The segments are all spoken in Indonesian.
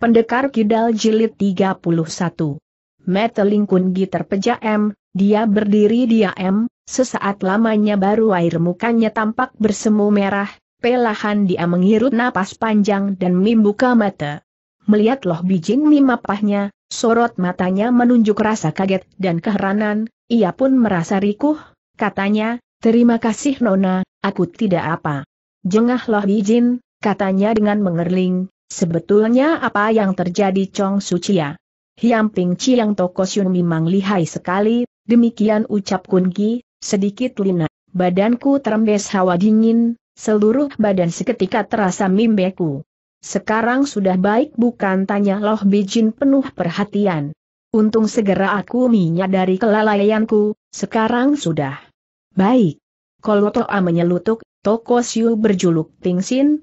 Pendekar Kidal Jilid 31 Meteling Kundi terpejam. M, dia berdiri dia m. sesaat lamanya baru air mukanya tampak bersemu merah, pelahan dia menghirup napas panjang dan membuka mata. Melihat loh bijing mimapahnya, sorot matanya menunjuk rasa kaget dan keheranan, ia pun merasa rikuh, katanya, terima kasih Nona, aku tidak apa. Jengah loh bijin, katanya dengan mengerling, Sebetulnya apa yang terjadi Chong Sucia? Hiam Ping Chiang Tokosyun memang lihai sekali, demikian ucap Kunki, sedikit lina, badanku terembes hawa dingin, seluruh badan seketika terasa mimbeku. Sekarang sudah baik bukan tanya Loh Bijin penuh perhatian. Untung segera aku menyadari kelalaianku, sekarang sudah. Baik. Kolotoa menyelutuk, Toko Siu berjuluk Tingsin,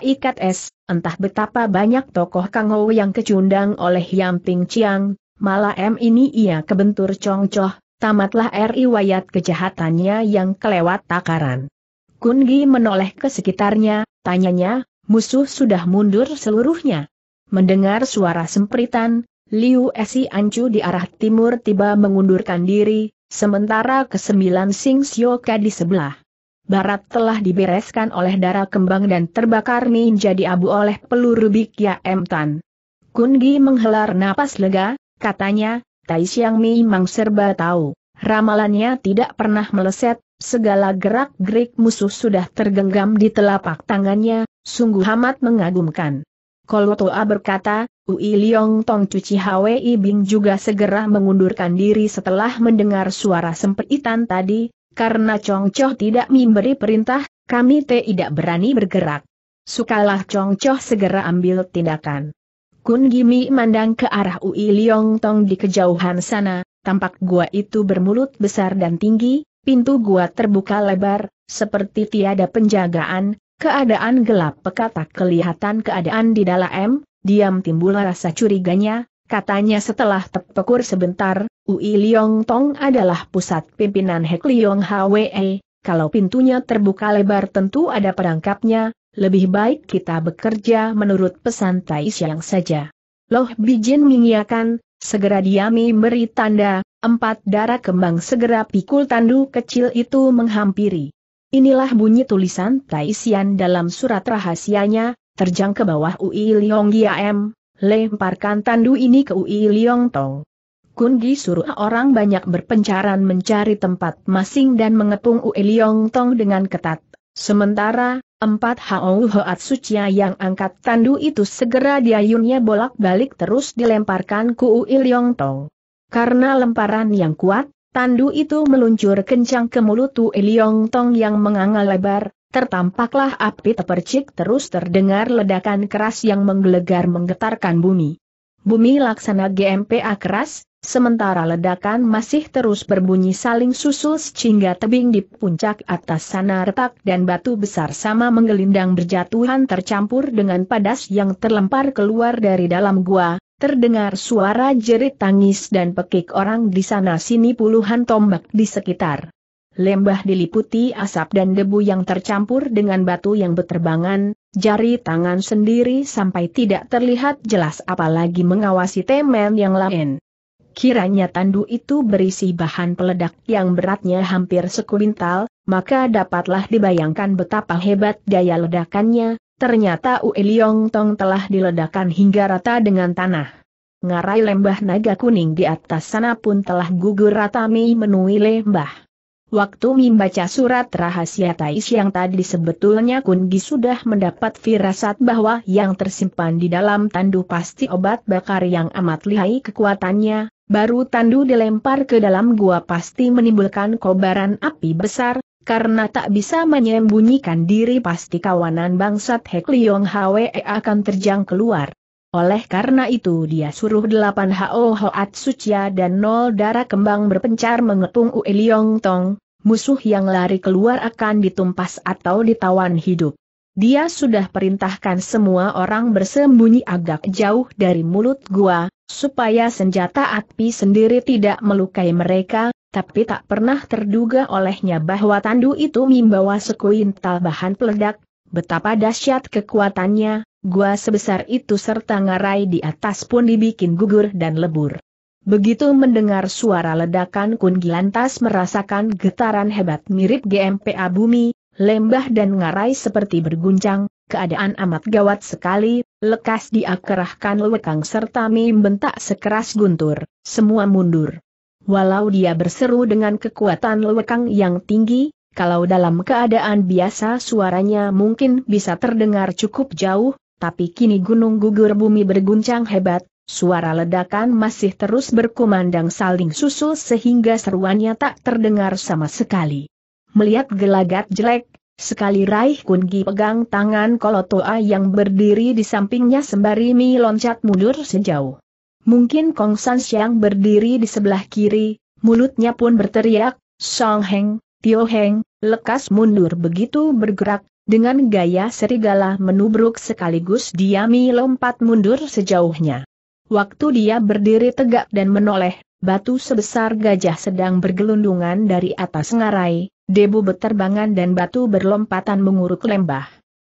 ikat es, entah betapa banyak tokoh Kang Ho yang kecundang oleh Yam Ping Chiang, malah M ini ia kebentur congcoh, tamatlah riwayat kejahatannya yang kelewat takaran. Kun Gi menoleh ke sekitarnya, tanyanya, musuh sudah mundur seluruhnya. Mendengar suara sempritan, Liu Esi Ancu di arah timur tiba mengundurkan diri, sementara kesembilan Sing Sioka di sebelah barat telah dibereskan oleh darah kembang dan terbakar menjadi abu oleh peluru Bikya M. Tan. Kungi menghelar napas lega, katanya, Tai Siang memang serba tahu. Ramalannya tidak pernah meleset, segala gerak-gerik musuh sudah tergenggam di telapak tangannya, sungguh amat mengagumkan. Kolotoa berkata, Ui Liong Tong Cuci Hwi Bing juga segera mengundurkan diri setelah mendengar suara sempitan tadi, karena Congcoh tidak memberi perintah, kami tidak berani bergerak. Sukalah Congcoh segera ambil tindakan. Kun Gimi mandang ke arah Ui Liong Tong di kejauhan sana, tampak gua itu bermulut besar dan tinggi, pintu gua terbuka lebar, seperti tiada penjagaan, keadaan gelap pekatak kelihatan keadaan di dalam, diam timbul rasa curiganya, Katanya setelah terpekur sebentar, Ui Liong Tong adalah pusat pimpinan Hek Liong Hwe, kalau pintunya terbuka lebar tentu ada perangkapnya, lebih baik kita bekerja menurut pesan Tai Siang saja. Loh Bijin mengiakan, segera diami beri tanda, empat darah kembang segera pikul tandu kecil itu menghampiri. Inilah bunyi tulisan Tai Sian dalam surat rahasianya, terjang ke bawah UI Liong Gia Lemparkan tandu ini ke Ui Liong Tong. Gi suruh orang banyak berpencaran mencari tempat masing dan mengepung Ui Liong Tong dengan ketat. Sementara, empat Hao Hoat Sucia yang angkat tandu itu segera diayunnya bolak-balik terus dilemparkan ke Ui Liong Tong. Karena lemparan yang kuat, tandu itu meluncur kencang ke mulut Ui Liong Tong yang menganga lebar, Tertampaklah api terpercik terus terdengar ledakan keras yang menggelegar menggetarkan bumi. Bumi laksana GMPA keras, sementara ledakan masih terus berbunyi saling susul sehingga tebing di puncak atas sana retak dan batu besar sama menggelindang berjatuhan tercampur dengan padas yang terlempar keluar dari dalam gua, terdengar suara jerit tangis dan pekik orang di sana sini puluhan tombak di sekitar. Lembah diliputi asap dan debu yang tercampur dengan batu yang berterbangan, jari tangan sendiri sampai tidak terlihat jelas apalagi mengawasi temen yang lain. Kiranya tandu itu berisi bahan peledak yang beratnya hampir sekuintal, maka dapatlah dibayangkan betapa hebat daya ledakannya, ternyata Ue Liong Tong telah diledakkan hingga rata dengan tanah. Ngarai lembah naga kuning di atas sana pun telah gugur rata mei menui lembah. Waktu membaca surat rahasia Tais yang tadi sebetulnya Gi sudah mendapat firasat bahwa yang tersimpan di dalam tandu pasti obat bakar yang amat lihai kekuatannya, baru tandu dilempar ke dalam gua pasti menimbulkan kobaran api besar, karena tak bisa menyembunyikan diri pasti kawanan bangsat Hek Liong Hwe akan terjang keluar. Oleh karena itu dia suruh delapan Hao Hoat Sucia dan nol darah kembang berpencar mengepung Ue Liong Tong, musuh yang lari keluar akan ditumpas atau ditawan hidup. Dia sudah perintahkan semua orang bersembunyi agak jauh dari mulut gua, supaya senjata api sendiri tidak melukai mereka, tapi tak pernah terduga olehnya bahwa tandu itu membawa sekuintal bahan peledak, betapa dahsyat kekuatannya, gua sebesar itu serta ngarai di atas pun dibikin gugur dan lebur. Begitu mendengar suara ledakan Kun Gilantas merasakan getaran hebat mirip GMPA bumi, lembah dan ngarai seperti berguncang, keadaan amat gawat sekali, lekas diakerahkan lewekang serta membentak sekeras guntur, semua mundur. Walau dia berseru dengan kekuatan lewekang yang tinggi, kalau dalam keadaan biasa suaranya mungkin bisa terdengar cukup jauh, tapi kini gunung gugur bumi berguncang hebat, suara ledakan masih terus berkumandang saling susul sehingga seruannya tak terdengar sama sekali. Melihat gelagat jelek, sekali Raih Kungi pegang tangan Kolotoa yang berdiri di sampingnya sembari Mi loncat mundur sejauh. Mungkin Kong San Siang berdiri di sebelah kiri, mulutnya pun berteriak, Song Heng, Tio Heng, lekas mundur begitu bergerak, dengan gaya serigala menubruk sekaligus diami lompat mundur sejauhnya. Waktu dia berdiri tegak dan menoleh, batu sebesar gajah sedang bergelundungan dari atas ngarai, debu beterbangan dan batu berlompatan menguruk lembah.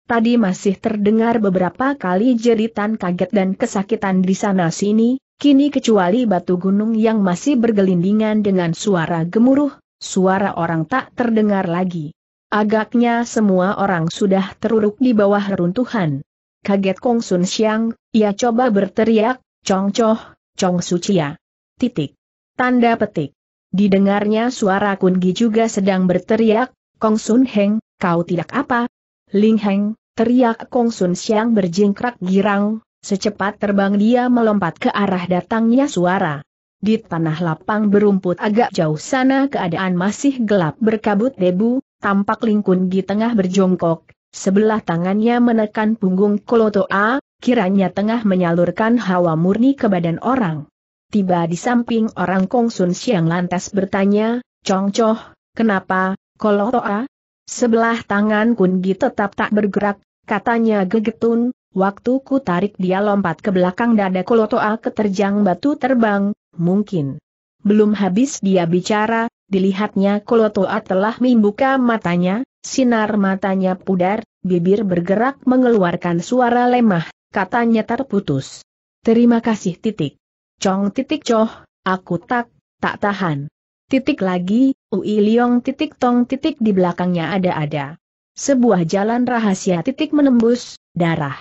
Tadi masih terdengar beberapa kali jeritan kaget dan kesakitan di sana-sini, kini kecuali batu gunung yang masih bergelindingan dengan suara gemuruh, suara orang tak terdengar lagi. Agaknya semua orang sudah teruruk di bawah reruntuhan. Kaget Kong Sun Xiang, ia coba berteriak, Chong Choh, Chong Sucia. Titik. Tanda petik. Didengarnya suara Kun Gi juga sedang berteriak, Kong Sun Heng, kau tidak apa? Ling Heng, teriak Kong Sun Xiang berjingkrak girang, secepat terbang dia melompat ke arah datangnya suara. Di tanah lapang berumput agak jauh sana keadaan masih gelap berkabut debu, tampak lingkun di tengah berjongkok, sebelah tangannya menekan punggung Kolotoa, kiranya tengah menyalurkan hawa murni ke badan orang. Tiba di samping orang Kongsun Siang lantas bertanya, Congcoh, kenapa, Kolotoa? Sebelah tangan Kun Gi tetap tak bergerak, katanya gegetun, waktu ku tarik dia lompat ke belakang dada Kolotoa keterjang batu terbang, mungkin. Belum habis dia bicara, Dilihatnya Kolotoa telah membuka matanya, sinar matanya pudar, bibir bergerak mengeluarkan suara lemah, katanya terputus. Terima kasih titik. Cong titik coh, aku tak, tak tahan. Titik lagi, Ui Liong titik tong titik di belakangnya ada-ada. Sebuah jalan rahasia titik menembus, darah.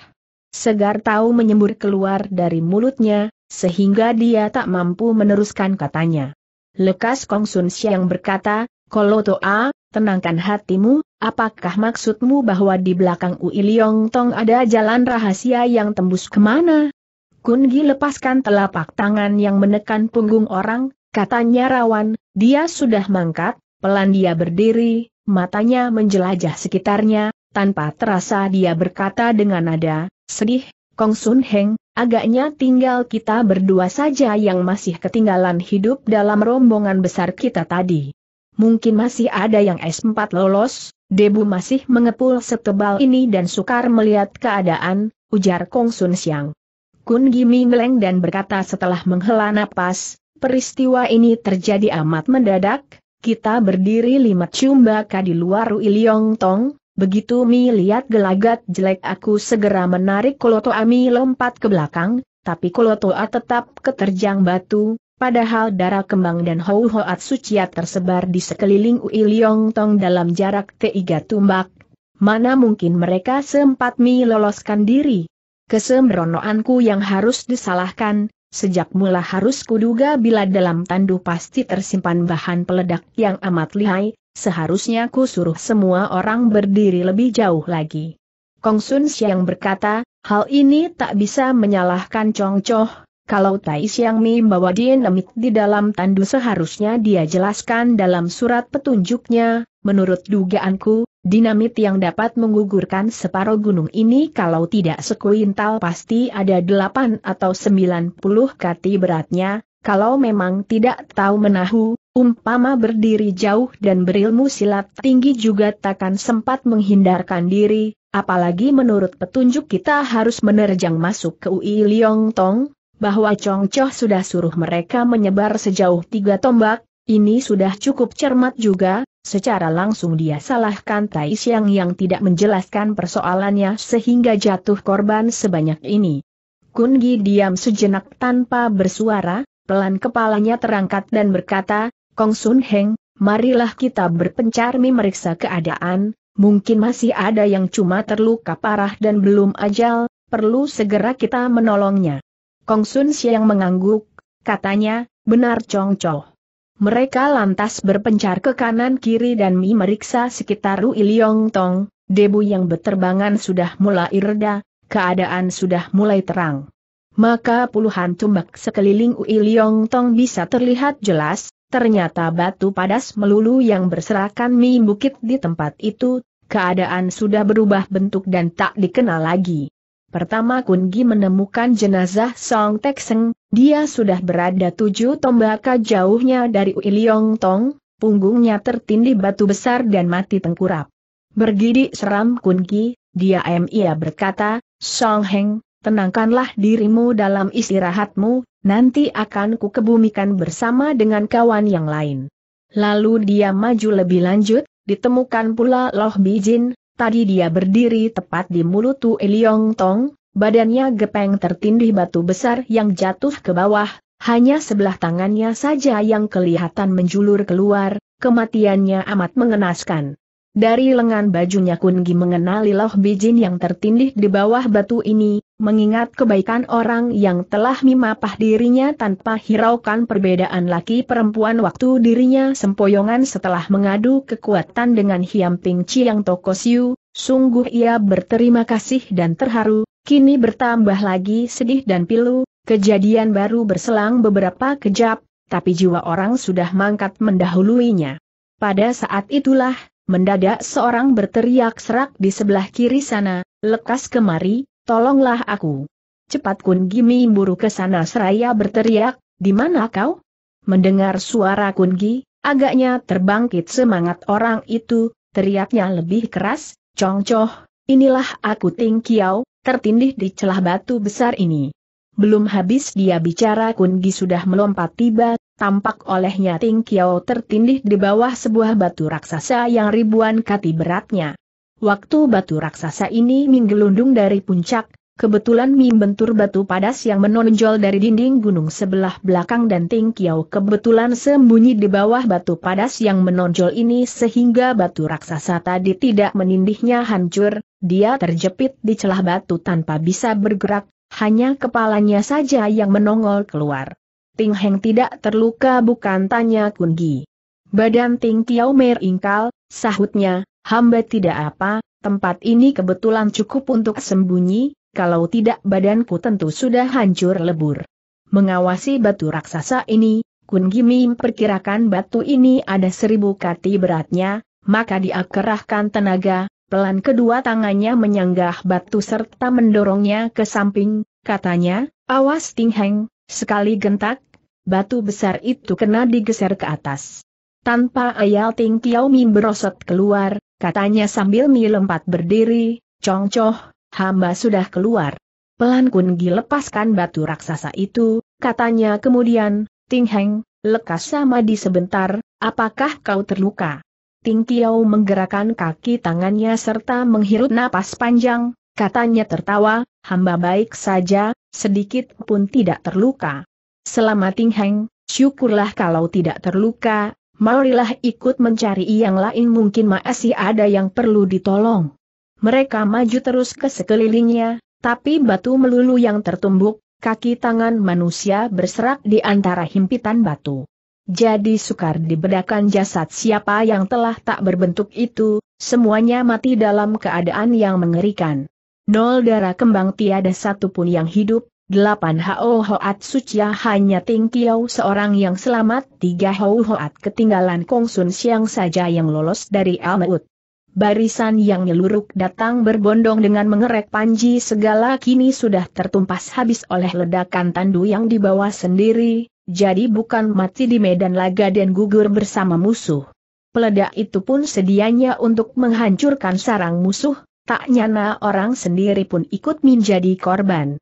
Segar tahu menyembur keluar dari mulutnya, sehingga dia tak mampu meneruskan katanya. Lekas Kong Sun Siang berkata, Kolo A, tenangkan hatimu, apakah maksudmu bahwa di belakang Ui Liong Tong ada jalan rahasia yang tembus kemana? Kun Gi lepaskan telapak tangan yang menekan punggung orang, katanya rawan, dia sudah mangkat, pelan dia berdiri, matanya menjelajah sekitarnya, tanpa terasa dia berkata dengan nada, sedih, Kong Sun Heng, agaknya tinggal kita berdua saja yang masih ketinggalan hidup dalam rombongan besar kita tadi. Mungkin masih ada yang S4 lolos, debu masih mengepul setebal ini dan sukar melihat keadaan, ujar Kong Sun Siang. Kun Gimi ngeleng dan berkata setelah menghela napas, peristiwa ini terjadi amat mendadak, kita berdiri lima cumbaka di luar Ruiliong Tong, Begitu Mi lihat gelagat jelek aku segera menarik koloto ami lompat ke belakang, tapi Kolotoa tetap keterjang batu, padahal darah kembang dan Hou Hoat Suciat tersebar di sekeliling Ui Liong Tong dalam jarak tiga tumbak. Mana mungkin mereka sempat Mi loloskan diri? Kesembronoanku yang harus disalahkan, Sejak mula harus kuduga bila dalam tandu pasti tersimpan bahan peledak yang amat lihai, seharusnya ku suruh semua orang berdiri lebih jauh lagi. Kong Sun Siang berkata, hal ini tak bisa menyalahkan Chong Choh, kalau Tai Siang Mi membawa dinamit di dalam tandu seharusnya dia jelaskan dalam surat petunjuknya, menurut dugaanku, dinamit yang dapat menggugurkan separuh gunung ini kalau tidak sekuintal pasti ada 8 atau 90 kati beratnya, kalau memang tidak tahu menahu, umpama berdiri jauh dan berilmu silat tinggi juga takkan sempat menghindarkan diri, Apalagi menurut petunjuk kita harus menerjang masuk ke UI Liong Tong, bahwa Chong Choh sudah suruh mereka menyebar sejauh tiga tombak, ini sudah cukup cermat juga, secara langsung dia salahkan Tai Xiang yang tidak menjelaskan persoalannya sehingga jatuh korban sebanyak ini. Kun Gi diam sejenak tanpa bersuara, pelan kepalanya terangkat dan berkata, Kong Sun Heng, marilah kita berpencar memeriksa keadaan, mungkin masih ada yang cuma terluka parah dan belum ajal, perlu segera kita menolongnya. Kong Sun Siang mengangguk, katanya, benar Chong Choh. Mereka lantas berpencar ke kanan-kiri dan Mi meriksa sekitar Ru Iliong Tong, debu yang beterbangan sudah mulai reda, keadaan sudah mulai terang. Maka puluhan tumbak sekeliling Ui Liong Tong bisa terlihat jelas, ternyata batu padas melulu yang berserakan Mi Bukit di tempat itu, keadaan sudah berubah bentuk dan tak dikenal lagi. Pertama Kun Gi menemukan jenazah Song Tek Seng, dia sudah berada tujuh tombaka jauhnya dari Uiliong Tong, punggungnya tertindih batu besar dan mati tengkurap. Bergidik seram Kun Gi, dia em berkata, Song Heng, tenangkanlah dirimu dalam istirahatmu, nanti akan kukebumikan bersama dengan kawan yang lain. Lalu dia maju lebih lanjut, ditemukan pula Loh Bijin, Tadi dia berdiri tepat di mulut Tu Eliong Tong, badannya gepeng tertindih batu besar yang jatuh ke bawah, hanya sebelah tangannya saja yang kelihatan menjulur keluar, kematiannya amat mengenaskan. Dari lengan bajunya Gi mengenali loh bijin yang tertindih di bawah batu ini, mengingat kebaikan orang yang telah memapah dirinya tanpa hiraukan perbedaan laki perempuan waktu dirinya sempoyongan setelah mengadu kekuatan dengan Hiam Ping Chiang Siu, sungguh ia berterima kasih dan terharu, kini bertambah lagi sedih dan pilu, kejadian baru berselang beberapa kejap, tapi jiwa orang sudah mangkat mendahuluinya. Pada saat itulah, Mendadak seorang berteriak serak di sebelah kiri sana, lekas kemari, tolonglah aku. Cepat Kun Gimi buru ke sana seraya berteriak, di mana kau? Mendengar suara Kun Gi, agaknya terbangkit semangat orang itu, teriaknya lebih keras, congcoh, inilah aku Ting Kiao, tertindih di celah batu besar ini. Belum habis dia bicara Kun Gi sudah melompat tiba, tampak olehnya Ting Kiao tertindih di bawah sebuah batu raksasa yang ribuan kati beratnya. Waktu batu raksasa ini menggelundung dari puncak, kebetulan bentur batu padas yang menonjol dari dinding gunung sebelah belakang dan Ting Kiao kebetulan sembunyi di bawah batu padas yang menonjol ini sehingga batu raksasa tadi tidak menindihnya hancur, dia terjepit di celah batu tanpa bisa bergerak, hanya kepalanya saja yang menongol keluar. Ting Heng tidak terluka bukan tanya Kun Gi. Badan Ting Kiao Mer ingkal, sahutnya, hamba tidak apa, tempat ini kebetulan cukup untuk sembunyi, kalau tidak badanku tentu sudah hancur lebur. Mengawasi batu raksasa ini, Kun Mim memperkirakan batu ini ada seribu kati beratnya, maka dia kerahkan tenaga, pelan kedua tangannya menyanggah batu serta mendorongnya ke samping, katanya, awas Ting Heng, sekali gentak, batu besar itu kena digeser ke atas. Tanpa ayal Ting Kiao Min berosot keluar, katanya sambil Mi lempat berdiri, Cong hamba sudah keluar. Pelan Kun Gi lepaskan batu raksasa itu, katanya kemudian, Ting Heng, lekas sama di sebentar, apakah kau terluka? Ting Kiao menggerakkan kaki tangannya serta menghirup napas panjang, katanya tertawa, hamba baik saja, sedikit pun tidak terluka. Selama Ting Heng, syukurlah kalau tidak terluka, marilah ikut mencari yang lain mungkin masih ada yang perlu ditolong. Mereka maju terus ke sekelilingnya, tapi batu melulu yang tertumbuk, kaki tangan manusia berserak di antara himpitan batu. Jadi sukar dibedakan jasad siapa yang telah tak berbentuk itu, semuanya mati dalam keadaan yang mengerikan. Nol darah kembang tiada satupun yang hidup, Delapan Hao Hoat Sucia hanya Ting Kiao seorang yang selamat, tiga Hao Hoat ketinggalan Kong Sun Siang saja yang lolos dari Maut. Barisan yang meluruk datang berbondong dengan mengerek panji segala kini sudah tertumpas habis oleh ledakan tandu yang dibawa sendiri, jadi bukan mati di medan laga dan gugur bersama musuh. Peledak itu pun sedianya untuk menghancurkan sarang musuh, tak nyana orang sendiri pun ikut menjadi korban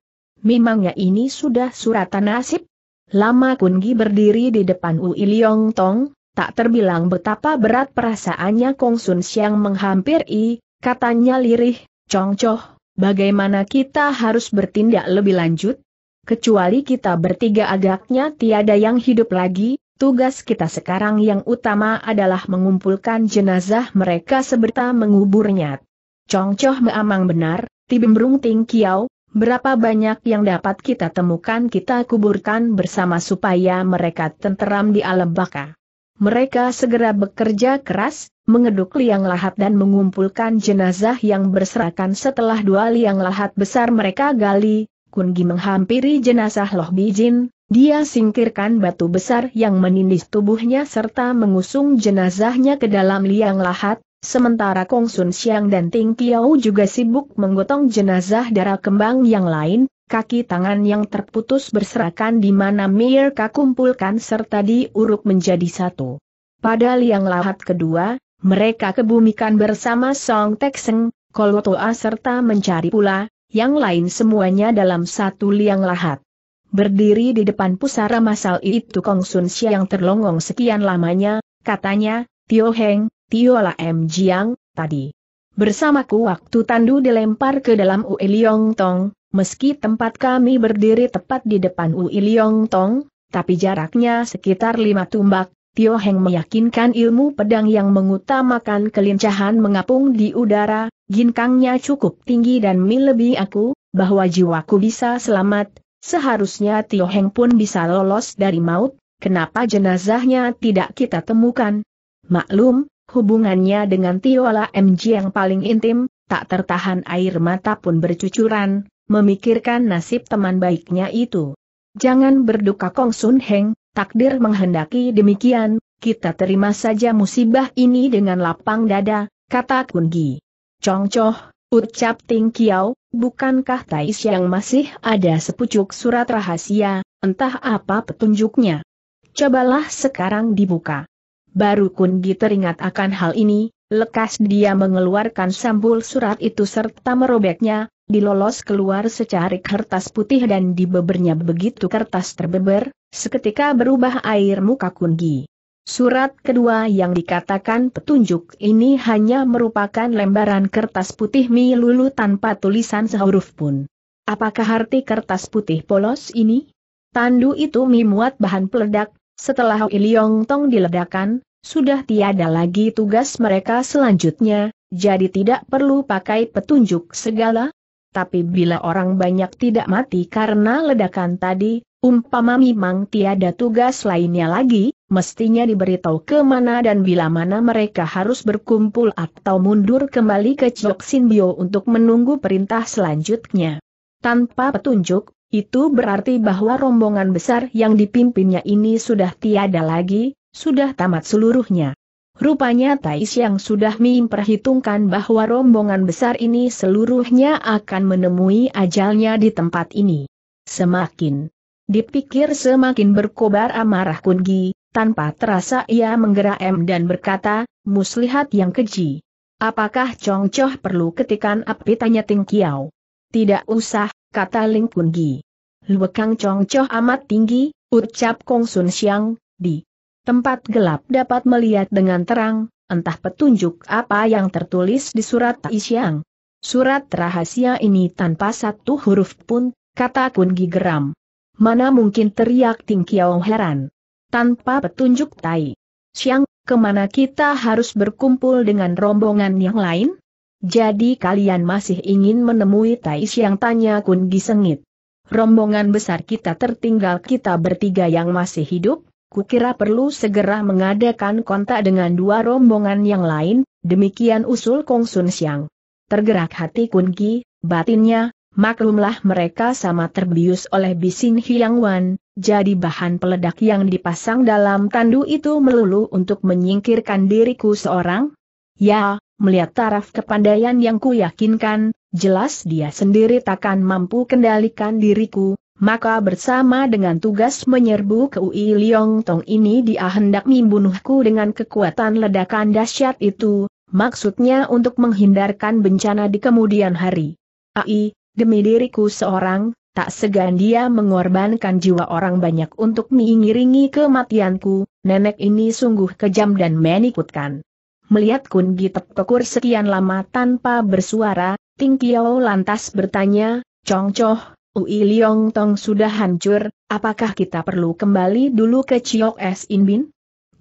memangnya ini sudah suratan nasib? Lama Gi berdiri di depan Ui Liong Tong, tak terbilang betapa berat perasaannya Kong Sun Siang menghampiri, katanya lirih, Chong Choh, bagaimana kita harus bertindak lebih lanjut? Kecuali kita bertiga agaknya tiada yang hidup lagi, tugas kita sekarang yang utama adalah mengumpulkan jenazah mereka seberta menguburnya. Chong Choh meamang benar, Brung Ting Kiau, Berapa banyak yang dapat kita temukan kita kuburkan bersama supaya mereka tenteram di alam baka. Mereka segera bekerja keras, mengeduk liang lahat dan mengumpulkan jenazah yang berserakan setelah dua liang lahat besar mereka gali, Kungi menghampiri jenazah Loh Bijin, dia singkirkan batu besar yang menindih tubuhnya serta mengusung jenazahnya ke dalam liang lahat, Sementara Kong Sun Siang dan Ting Kiao juga sibuk menggotong jenazah darah kembang yang lain, kaki tangan yang terputus berserakan di mana mereka kumpulkan serta diuruk menjadi satu. Pada liang lahat kedua, mereka kebumikan bersama Song Tek Seng, Kolotoa serta mencari pula, yang lain semuanya dalam satu liang lahat. Berdiri di depan pusara masal itu Kong Sun Siang terlongong sekian lamanya, katanya, Tio Heng, Tiola M. Jiang, tadi. Bersamaku waktu tandu dilempar ke dalam Ui Liong Tong, meski tempat kami berdiri tepat di depan Ui Liong Tong, tapi jaraknya sekitar lima tumbak, Tio Heng meyakinkan ilmu pedang yang mengutamakan kelincahan mengapung di udara, ginkangnya cukup tinggi dan melebihi aku, bahwa jiwaku bisa selamat, seharusnya Tio Heng pun bisa lolos dari maut, kenapa jenazahnya tidak kita temukan? Maklum, Hubungannya dengan Tiola MG yang paling intim, tak tertahan air mata pun bercucuran, memikirkan nasib teman baiknya itu. Jangan berduka Kong Sun Heng, takdir menghendaki demikian, kita terima saja musibah ini dengan lapang dada, kata Kun Gi. Chong Choh, ucap Ting Kiao, bukankah Tais yang masih ada sepucuk surat rahasia, entah apa petunjuknya. Cobalah sekarang dibuka. Baru Kunbi teringat akan hal ini, lekas dia mengeluarkan sambul surat itu serta merobeknya, dilolos keluar secarik kertas putih dan dibebernya begitu kertas terbeber, seketika berubah air muka Kungi. Surat kedua yang dikatakan petunjuk ini hanya merupakan lembaran kertas putih milulu tanpa tulisan sehuruf pun. Apakah arti kertas putih polos ini? Tandu itu memuat bahan peledak, setelah Hui Tong diledakan, sudah tiada lagi tugas mereka selanjutnya, jadi tidak perlu pakai petunjuk segala. Tapi bila orang banyak tidak mati karena ledakan tadi, umpama memang tiada tugas lainnya lagi, mestinya diberitahu ke mana dan bila mana mereka harus berkumpul atau mundur kembali ke Bio untuk menunggu perintah selanjutnya. Tanpa petunjuk, itu berarti bahwa rombongan besar yang dipimpinnya ini sudah tiada lagi, sudah tamat seluruhnya. Rupanya Tais yang sudah memperhitungkan bahwa rombongan besar ini seluruhnya akan menemui ajalnya di tempat ini. Semakin dipikir semakin berkobar amarah Kungi, tanpa terasa ia menggeram dan berkata, muslihat yang keji. Apakah Chong perlu ketikan api tanya Ting Kiao? Tidak usah, kata Ling Kun Gi. Luekang Chong amat tinggi, ucap Kong Sun Siang, di tempat gelap dapat melihat dengan terang, entah petunjuk apa yang tertulis di surat Tai Siang. Surat rahasia ini tanpa satu huruf pun, kata Kun Gi geram. Mana mungkin teriak Ting Kiao heran. Tanpa petunjuk Tai Siang, kemana kita harus berkumpul dengan rombongan yang lain? Jadi kalian masih ingin menemui Tais Yang tanya Kun Gisengit. Rombongan besar kita tertinggal kita bertiga yang masih hidup, kukira perlu segera mengadakan kontak dengan dua rombongan yang lain, demikian usul Kong Sun Siang. Tergerak hati Kun Gi, batinnya, maklumlah mereka sama terbius oleh Bisin Hyang Wan, jadi bahan peledak yang dipasang dalam tandu itu melulu untuk menyingkirkan diriku seorang? Ya, melihat taraf kepandaian yang kuyakinkan, jelas dia sendiri takkan mampu kendalikan diriku, maka bersama dengan tugas menyerbu ke UI Liong Tong ini dia hendak membunuhku dengan kekuatan ledakan dahsyat itu, maksudnya untuk menghindarkan bencana di kemudian hari. Ai, demi diriku seorang, tak segan dia mengorbankan jiwa orang banyak untuk mengiringi kematianku, nenek ini sungguh kejam dan menikutkan. Melihat Kun Gi terpekur sekian lama tanpa bersuara, Ting Kiao lantas bertanya, Chong Choh, Ui Liong Tong sudah hancur, apakah kita perlu kembali dulu ke Chiok Es In Bin?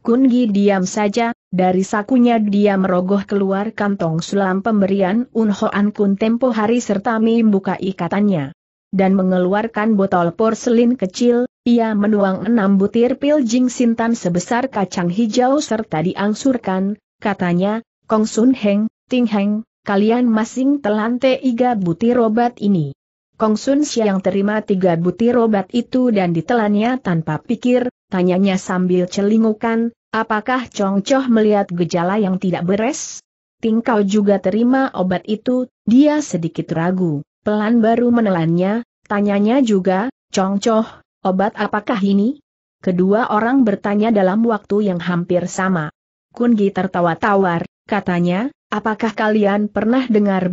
Kun Gi diam saja, dari sakunya dia merogoh keluar kantong sulam pemberian Unhoan Kun tempo hari serta membuka ikatannya. Dan mengeluarkan botol porselin kecil, ia menuang enam butir pil jing sintan sebesar kacang hijau serta diangsurkan, katanya, Kong Sun Heng, Ting Heng, kalian masing telan tiga butir obat ini. Kong Sun Siang terima tiga butir obat itu dan ditelannya tanpa pikir, tanyanya sambil celingukan, apakah Chong Choh melihat gejala yang tidak beres? Ting Kau juga terima obat itu, dia sedikit ragu, pelan baru menelannya, tanyanya juga, Chong Choh, obat apakah ini? Kedua orang bertanya dalam waktu yang hampir sama. Kungi tertawa tawar, katanya, apakah kalian pernah dengar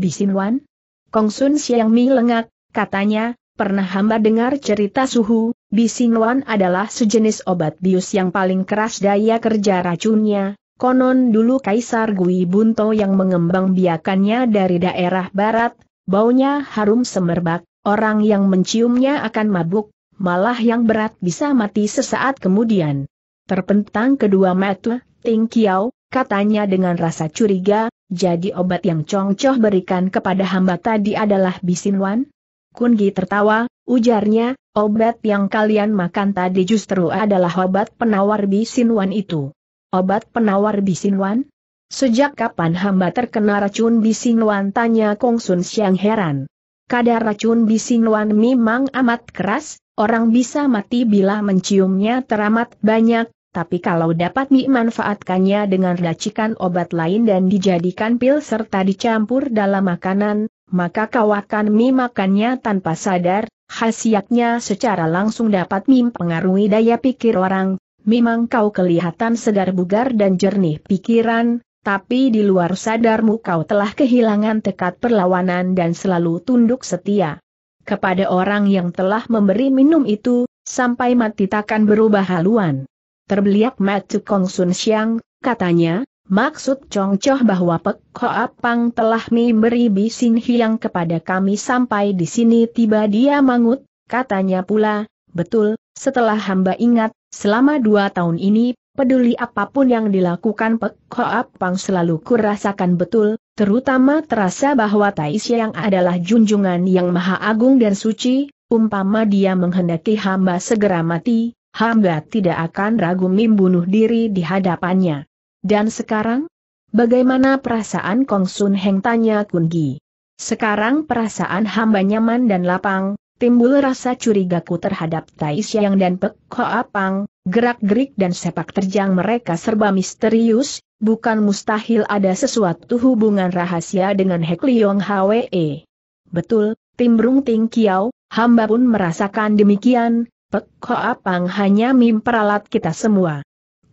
Kong Sun Siang Mi lengak, katanya, Pernah hamba dengar cerita suhu, bisinwan adalah sejenis obat bius yang paling keras daya kerja racunnya, konon dulu Kaisar Gui Bunto yang mengembang biakannya dari daerah barat, baunya harum semerbak, orang yang menciumnya akan mabuk, malah yang berat bisa mati sesaat kemudian. Terpentang kedua mata, Ting Kiao, katanya dengan rasa curiga, jadi obat yang Chong Choh berikan kepada hamba tadi adalah bisinwan? Gi tertawa, ujarnya, obat yang kalian makan tadi justru adalah obat penawar bisinwan itu. Obat penawar bisinwan? Sejak kapan hamba terkena racun bisinwan tanya Kong Sun Siang heran. Kadar racun bisinwan memang amat keras, orang bisa mati bila menciumnya teramat banyak, tapi kalau dapat dimanfaatkannya dengan racikan obat lain dan dijadikan pil serta dicampur dalam makanan, maka kau akan memakannya tanpa sadar, khasiatnya secara langsung dapat mempengaruhi daya pikir orang, memang kau kelihatan segar bugar dan jernih pikiran, tapi di luar sadarmu kau telah kehilangan tekad perlawanan dan selalu tunduk setia. Kepada orang yang telah memberi minum itu, sampai mati takkan berubah haluan. Terbeliak Matu Kong Sun Siang, katanya, maksud Chong Choh bahwa Pek Hoa Pang telah memberi Bisin hilang kepada kami sampai di sini tiba dia mangut, katanya pula, betul, setelah hamba ingat, selama dua tahun ini, peduli apapun yang dilakukan Pek Hoa Pang selalu kurasakan betul, terutama terasa bahwa Tai Siang adalah junjungan yang maha agung dan suci, umpama dia menghendaki hamba segera mati, hamba tidak akan ragu membunuh diri di hadapannya. Dan sekarang? Bagaimana perasaan Kong Sun Heng tanya Kun Gi? Sekarang perasaan hamba nyaman dan lapang, timbul rasa curigaku terhadap Tai Siang dan Pek Hoa Pang, gerak-gerik dan sepak terjang mereka serba misterius, bukan mustahil ada sesuatu hubungan rahasia dengan Hek Liong Hwe. Betul, Timbrung Ting Kiao, hamba pun merasakan demikian, Pek Koapang hanya hanya memperalat kita semua.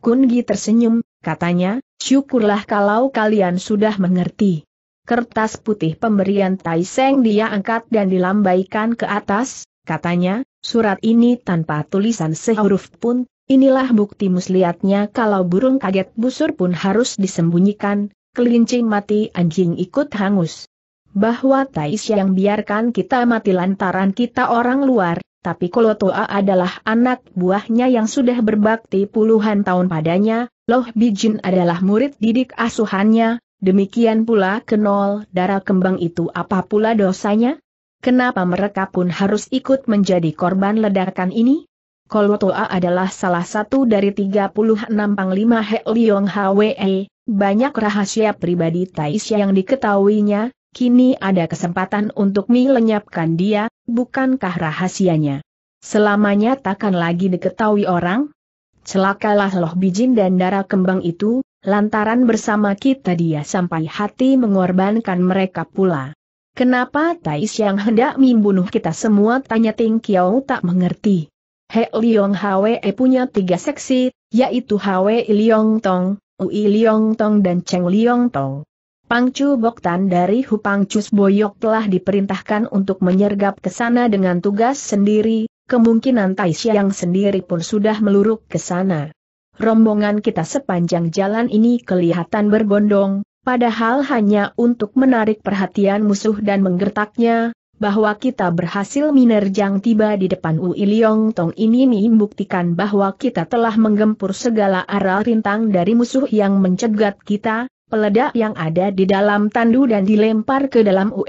Kun Gi tersenyum, katanya, syukurlah kalau kalian sudah mengerti. Kertas putih pemberian Tai Seng dia angkat dan dilambaikan ke atas, katanya, surat ini tanpa tulisan sehuruf pun, inilah bukti muslihatnya kalau burung kaget busur pun harus disembunyikan, kelinci mati anjing ikut hangus. Bahwa Tais yang biarkan kita mati lantaran kita orang luar, tapi Kolotoa adalah anak buahnya yang sudah berbakti puluhan tahun padanya, Loh Bijin adalah murid didik asuhannya, demikian pula kenol darah kembang itu apa pula dosanya? Kenapa mereka pun harus ikut menjadi korban ledakan ini? Kolotoa adalah salah satu dari 36 Panglima He Liong Hwe, banyak rahasia pribadi Taisya yang diketahuinya, kini ada kesempatan untuk melenyapkan dia, bukankah rahasianya? Selamanya takkan lagi diketahui orang? Celakalah loh bijin dan darah kembang itu, lantaran bersama kita dia sampai hati mengorbankan mereka pula. Kenapa Tais yang hendak membunuh kita semua? Tanya Ting Kiao tak mengerti. He Liong Hwe e punya tiga seksi, yaitu Hwe Liong Tong, Ui Liong Tong dan Cheng Liong Tong. Pangcu Boktan dari Hupangcus Boyok telah diperintahkan untuk menyergap ke sana dengan tugas sendiri, kemungkinan Tai Siang sendiri pun sudah meluruk ke sana. Rombongan kita sepanjang jalan ini kelihatan berbondong, padahal hanya untuk menarik perhatian musuh dan menggertaknya, bahwa kita berhasil menerjang tiba di depan Ui Tong ini membuktikan bahwa kita telah menggempur segala aral rintang dari musuh yang mencegat kita, peledak yang ada di dalam tandu dan dilempar ke dalam Ue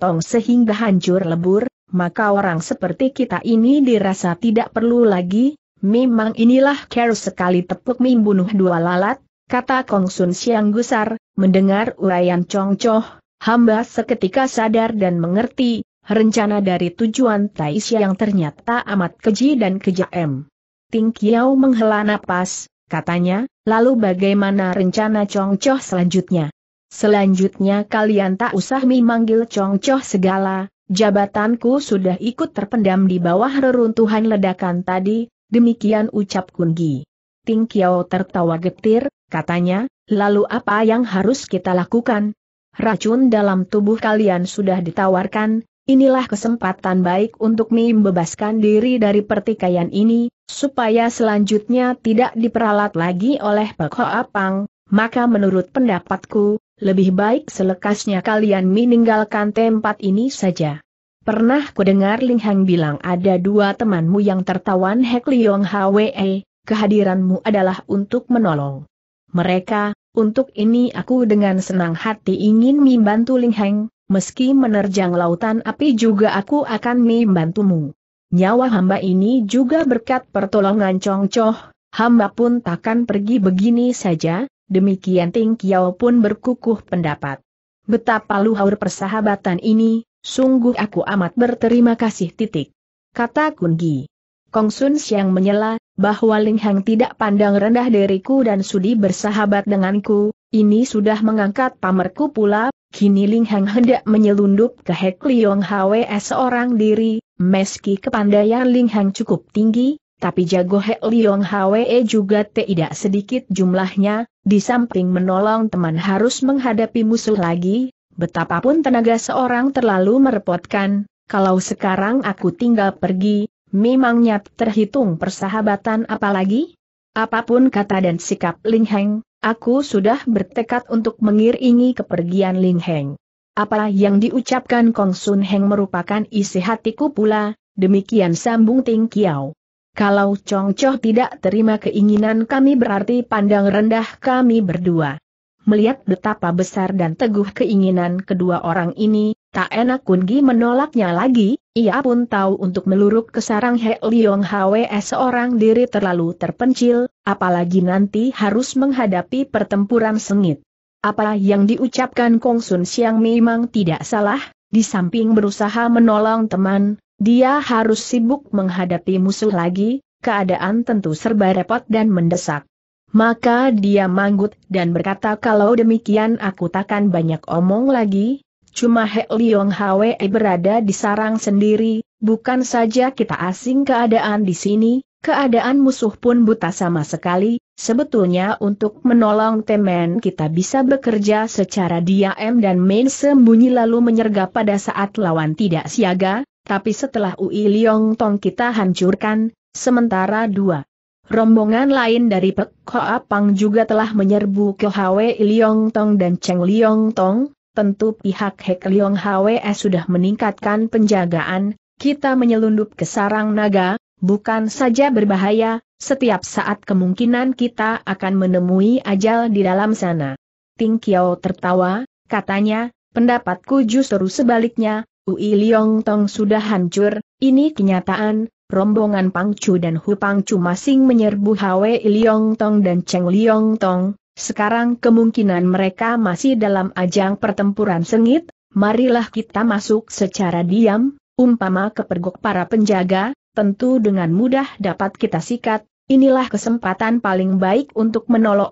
Tong sehingga hancur lebur, maka orang seperti kita ini dirasa tidak perlu lagi, memang inilah care sekali tepuk mim bunuh dua lalat, kata Kong Sun Siang Gusar, mendengar uraian Chong Choh, hamba seketika sadar dan mengerti, rencana dari tujuan Tai yang ternyata amat keji dan kejam. Ting Kiao menghela napas, katanya, lalu bagaimana rencana Chong Choh selanjutnya? Selanjutnya kalian tak usah memanggil Chong Choh segala, jabatanku sudah ikut terpendam di bawah reruntuhan ledakan tadi, demikian ucap Gi. Ting Kiao tertawa getir, katanya, lalu apa yang harus kita lakukan? Racun dalam tubuh kalian sudah ditawarkan, Inilah kesempatan baik untuk Mi membebaskan diri dari pertikaian ini, supaya selanjutnya tidak diperalat lagi oleh Pak Apang, maka menurut pendapatku, lebih baik selekasnya kalian meninggalkan tempat ini saja. Pernah kudengar Ling Hang bilang ada dua temanmu yang tertawan Hek Leong Hwe, kehadiranmu adalah untuk menolong mereka, untuk ini aku dengan senang hati ingin membantu Ling Hang, meski menerjang lautan api juga aku akan membantumu. Nyawa hamba ini juga berkat pertolongan Chong Choh, hamba pun takkan pergi begini saja, demikian Ting Kiao pun berkukuh pendapat. Betapa luhur persahabatan ini, sungguh aku amat berterima kasih titik. Kata Kun Gi. Kong Sun Siang menyela, bahwa Ling Hang tidak pandang rendah diriku dan sudi bersahabat denganku, ini sudah mengangkat pamerku pula, Kini Ling Hang hendak menyelundup ke Hek Leong Hwe seorang diri, meski kepandaian Ling Hang cukup tinggi, tapi jago Hek Leong Hwe juga tidak sedikit jumlahnya, di samping menolong teman harus menghadapi musuh lagi, betapapun tenaga seorang terlalu merepotkan, kalau sekarang aku tinggal pergi, memangnya terhitung persahabatan apalagi? Apapun kata dan sikap Ling Hang, Aku sudah bertekad untuk mengiringi kepergian Ling Heng. Apa yang diucapkan Kong Sun Heng merupakan isi hatiku pula, demikian sambung Ting Kiao. Kalau Chong Choh tidak terima keinginan kami berarti pandang rendah kami berdua. Melihat betapa besar dan teguh keinginan kedua orang ini, Tak enak Kungi menolaknya lagi, ia pun tahu untuk meluruk ke sarang He Liong Hwe seorang diri terlalu terpencil, apalagi nanti harus menghadapi pertempuran sengit. Apa yang diucapkan Kong Sun Siang memang tidak salah, di samping berusaha menolong teman, dia harus sibuk menghadapi musuh lagi, keadaan tentu serba repot dan mendesak. Maka dia manggut dan berkata kalau demikian aku takkan banyak omong lagi, Cuma He Liong Hwe eh berada di sarang sendiri, bukan saja kita asing keadaan di sini, keadaan musuh pun buta sama sekali, sebetulnya untuk menolong temen kita bisa bekerja secara diam dan main sembunyi lalu menyergap pada saat lawan tidak siaga, tapi setelah Ui Liong Tong kita hancurkan, sementara dua. Rombongan lain dari Pek Hoa Pang juga telah menyerbu ke Hwe Liong Tong dan Cheng Liong Tong, tentu pihak Hek Leong HWE sudah meningkatkan penjagaan, kita menyelundup ke sarang naga, bukan saja berbahaya, setiap saat kemungkinan kita akan menemui ajal di dalam sana. Ting Kiao tertawa, katanya, pendapatku justru sebaliknya, Ui Leong Tong sudah hancur, ini kenyataan, rombongan Pangcu dan Hu Pangcu masing menyerbu Hwe Leong Tong dan Cheng Leong Tong, sekarang kemungkinan mereka masih dalam ajang pertempuran sengit, marilah kita masuk secara diam, umpama kepergok para penjaga, tentu dengan mudah dapat kita sikat, inilah kesempatan paling baik untuk menolong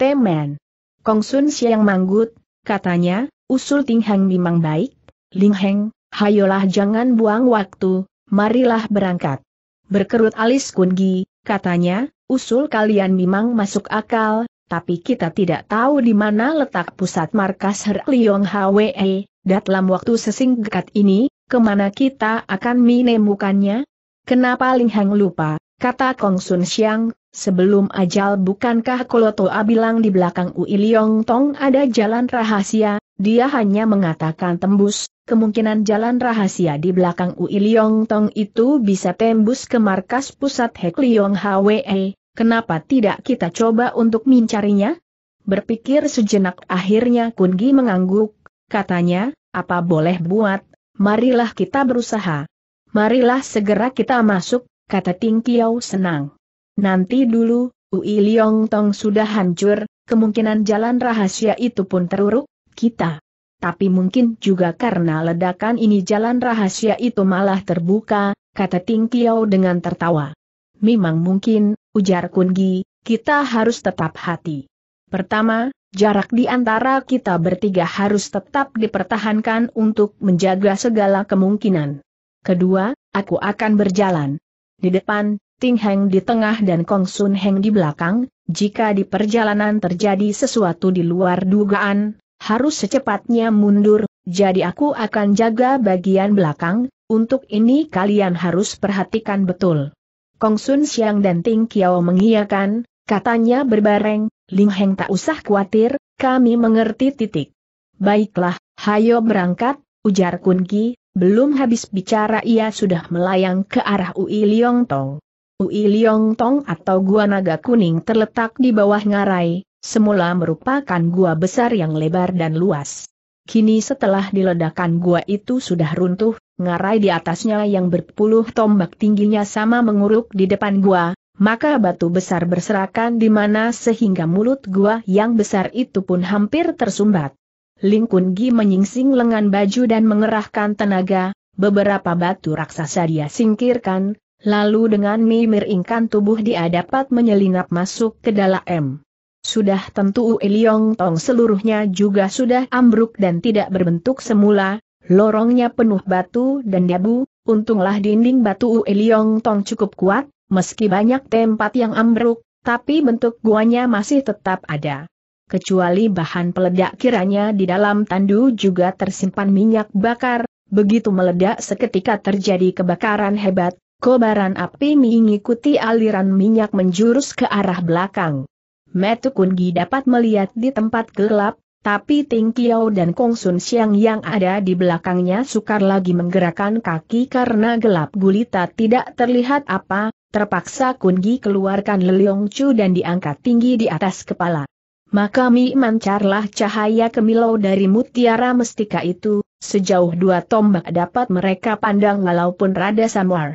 Temen. Kong Sun Siang Manggut, katanya, usul Ting Heng memang baik, Ling Heng, hayolah jangan buang waktu, marilah berangkat. Berkerut alis Kungi, katanya, usul kalian memang masuk akal, tapi kita tidak tahu di mana letak pusat markas Herliong Hwe, dalam waktu sesingkat ini, kemana kita akan menemukannya? Kenapa Ling Hang lupa, kata Kong Sun Xiang, sebelum ajal bukankah Kolotoa bilang di belakang Ui Liong Tong ada jalan rahasia, dia hanya mengatakan tembus, kemungkinan jalan rahasia di belakang Ui Liong Tong itu bisa tembus ke markas pusat Hek Liong Hwe, Kenapa tidak kita coba untuk mencarinya? Berpikir sejenak akhirnya Kungi mengangguk, katanya, apa boleh buat, marilah kita berusaha. Marilah segera kita masuk, kata Ting Kiao senang. Nanti dulu, Ui Liong Tong sudah hancur, kemungkinan jalan rahasia itu pun teruruk, kita. Tapi mungkin juga karena ledakan ini jalan rahasia itu malah terbuka, kata Ting Kiao dengan tertawa. Memang mungkin, ujar Kungi, kita harus tetap hati. Pertama, jarak di antara kita bertiga harus tetap dipertahankan untuk menjaga segala kemungkinan. Kedua, aku akan berjalan. Di depan, Ting Heng di tengah dan Kong Sun Heng di belakang, jika di perjalanan terjadi sesuatu di luar dugaan, harus secepatnya mundur, jadi aku akan jaga bagian belakang, untuk ini kalian harus perhatikan betul. Kong Sun Xiang dan Ting Kiao mengiyakan, katanya berbareng, Ling Heng tak usah khawatir, kami mengerti titik. Baiklah, hayo berangkat, ujar Kun Ki, belum habis bicara ia sudah melayang ke arah Ui Liong Tong. Ui Liong Tong atau Gua Naga Kuning terletak di bawah ngarai, semula merupakan gua besar yang lebar dan luas. Kini setelah diledakan gua itu sudah runtuh, ngarai di atasnya yang berpuluh tombak tingginya sama menguruk di depan gua, maka batu besar berserakan di mana sehingga mulut gua yang besar itu pun hampir tersumbat. Ling Kun Gi menyingsing lengan baju dan mengerahkan tenaga, beberapa batu raksasa dia singkirkan, lalu dengan mimir ingkan tubuh dia dapat menyelinap masuk ke dalam sudah tentu Elyong Tong seluruhnya juga sudah ambruk dan tidak berbentuk semula, lorongnya penuh batu dan debu, untunglah dinding batu Elyong Tong cukup kuat, meski banyak tempat yang ambruk, tapi bentuk guanya masih tetap ada. Kecuali bahan peledak kiranya di dalam tandu juga tersimpan minyak bakar, begitu meledak seketika terjadi kebakaran hebat, Kobaran api mengikuti aliran minyak menjurus ke arah belakang. Metu Kungi dapat melihat di tempat gelap, tapi Ting Kiao dan Kong Sun Siang yang ada di belakangnya sukar lagi menggerakkan kaki karena gelap gulita tidak terlihat apa, terpaksa Kungi keluarkan Leliong Chu dan diangkat tinggi di atas kepala. Maka mi mancarlah cahaya kemilau dari mutiara mestika itu, sejauh dua tombak dapat mereka pandang walaupun rada samar.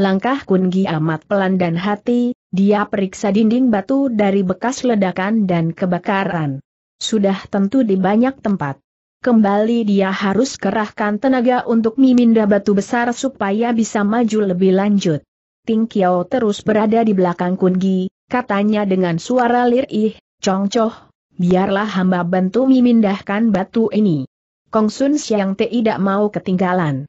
Langkah Kungi amat pelan dan hati, dia periksa dinding batu dari bekas ledakan dan kebakaran. Sudah tentu di banyak tempat. Kembali dia harus kerahkan tenaga untuk memindah batu besar supaya bisa maju lebih lanjut. Ting Kiao terus berada di belakang Kun Gi, katanya dengan suara lirih, Chong Choh, biarlah hamba bantu memindahkan batu ini. Kong Sun Siang tidak mau ketinggalan.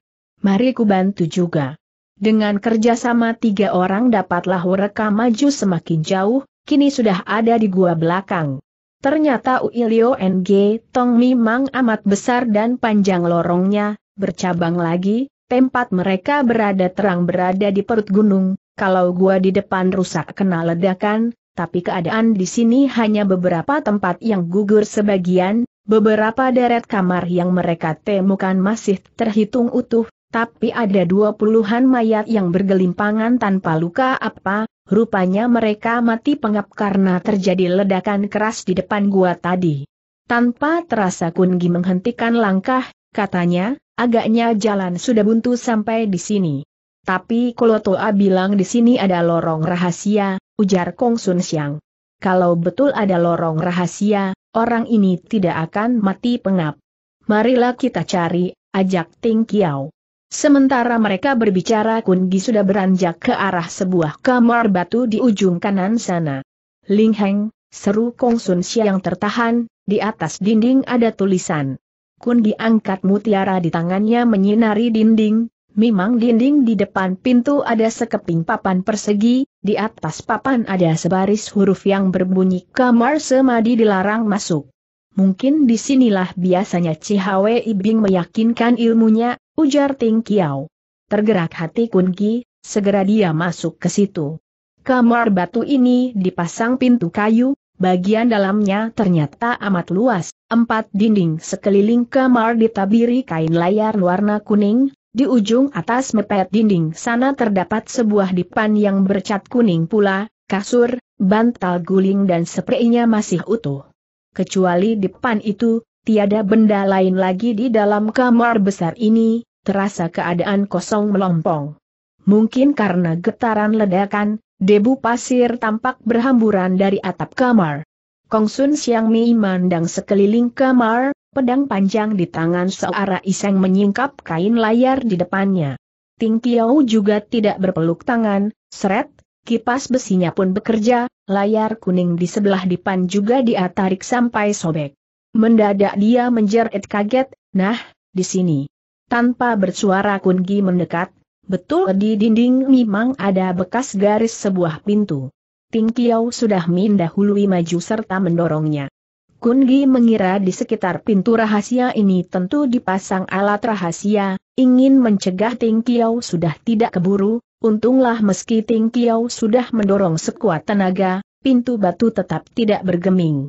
Mari ku bantu juga. Dengan kerjasama tiga orang dapatlah mereka maju semakin jauh, kini sudah ada di gua belakang. Ternyata Uilio NG Tong memang amat besar dan panjang lorongnya, bercabang lagi, tempat mereka berada terang berada di perut gunung, kalau gua di depan rusak kena ledakan, tapi keadaan di sini hanya beberapa tempat yang gugur sebagian, beberapa deret kamar yang mereka temukan masih terhitung utuh, tapi ada dua puluhan mayat yang bergelimpangan tanpa luka apa, rupanya mereka mati pengap karena terjadi ledakan keras di depan gua tadi. Tanpa terasa Kungi menghentikan langkah, katanya, agaknya jalan sudah buntu sampai di sini. Tapi Kolotoa bilang di sini ada lorong rahasia, ujar Kong Sun Siang. Kalau betul ada lorong rahasia, orang ini tidak akan mati pengap. Marilah kita cari, ajak Ting Kiao. Sementara mereka berbicara Kun Gi sudah beranjak ke arah sebuah kamar batu di ujung kanan sana. Ling Heng, seru Kong Sun Xia yang tertahan, di atas dinding ada tulisan. Kun Gi angkat mutiara di tangannya menyinari dinding, Memang dinding di depan pintu ada sekeping papan persegi, di atas papan ada sebaris huruf yang berbunyi kamar semadi dilarang masuk. Mungkin disinilah biasanya Cihawe Ibing meyakinkan ilmunya, ujar Ting Kiao. Tergerak hati Kun Ki, segera dia masuk ke situ. Kamar batu ini dipasang pintu kayu, bagian dalamnya ternyata amat luas, empat dinding sekeliling kamar ditabiri kain layar warna kuning, di ujung atas mepet dinding sana terdapat sebuah dipan yang bercat kuning pula, kasur, bantal guling dan sepertinya masih utuh. Kecuali depan itu, Tiada benda lain lagi di dalam kamar besar ini, terasa keadaan kosong melompong. Mungkin karena getaran ledakan, debu pasir tampak berhamburan dari atap kamar. Kong Sun Siang Mi mandang sekeliling kamar, pedang panjang di tangan searah iseng menyingkap kain layar di depannya. Ting Piao juga tidak berpeluk tangan, seret, kipas besinya pun bekerja, layar kuning di sebelah depan juga diatarik sampai sobek. Mendadak dia menjerit kaget, nah, di sini. Tanpa bersuara Kungi mendekat, betul di dinding memang ada bekas garis sebuah pintu. Ting Kiao sudah mendahului maju serta mendorongnya. Kungi mengira di sekitar pintu rahasia ini tentu dipasang alat rahasia, ingin mencegah Ting Kiao sudah tidak keburu, untunglah meski Ting Kiao sudah mendorong sekuat tenaga, pintu batu tetap tidak bergeming.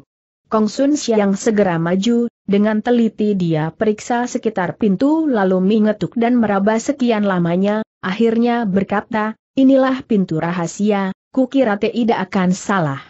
Kong Sun Siang segera maju, dengan teliti dia periksa sekitar pintu lalu mengetuk dan meraba sekian lamanya, akhirnya berkata, inilah pintu rahasia, kukira tidak akan salah.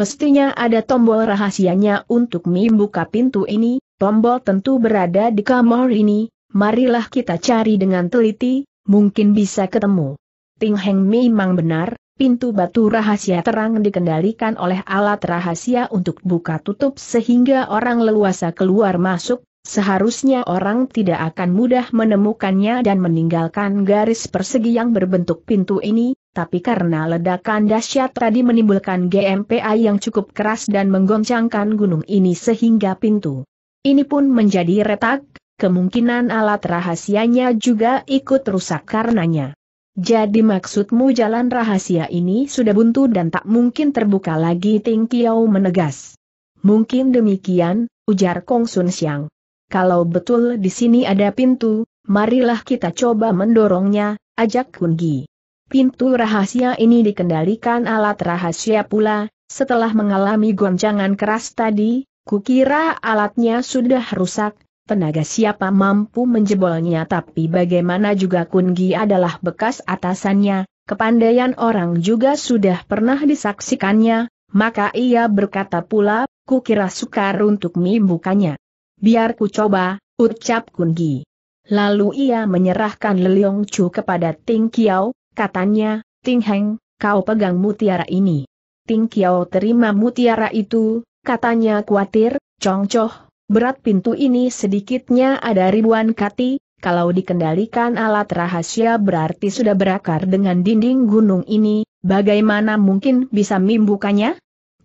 Mestinya ada tombol rahasianya untuk membuka pintu ini, tombol tentu berada di kamar ini, marilah kita cari dengan teliti, mungkin bisa ketemu. Ting Heng memang benar, pintu batu rahasia terang dikendalikan oleh alat rahasia untuk buka tutup sehingga orang leluasa keluar masuk, seharusnya orang tidak akan mudah menemukannya dan meninggalkan garis persegi yang berbentuk pintu ini, tapi karena ledakan dahsyat tadi menimbulkan GMPA yang cukup keras dan menggoncangkan gunung ini sehingga pintu ini pun menjadi retak, kemungkinan alat rahasianya juga ikut rusak karenanya. Jadi maksudmu jalan rahasia ini sudah buntu dan tak mungkin terbuka lagi Ting Kiao menegas. Mungkin demikian, ujar Kong Sun Siang. Kalau betul di sini ada pintu, marilah kita coba mendorongnya, ajak Kun Gi. Pintu rahasia ini dikendalikan alat rahasia pula, setelah mengalami goncangan keras tadi, kukira alatnya sudah rusak, tenaga siapa mampu menjebolnya tapi bagaimana juga Kungi adalah bekas atasannya, kepandaian orang juga sudah pernah disaksikannya, maka ia berkata pula, kukira sukar untuk membukanya. Biar ku coba, ucap Kungi. Lalu ia menyerahkan Leliong Chu kepada Ting Kiao, katanya, Ting Heng, kau pegang mutiara ini. Ting Kiao terima mutiara itu, katanya khawatir, Chong Choh, Berat pintu ini sedikitnya ada ribuan kati, kalau dikendalikan alat rahasia berarti sudah berakar dengan dinding gunung ini, bagaimana mungkin bisa membukanya?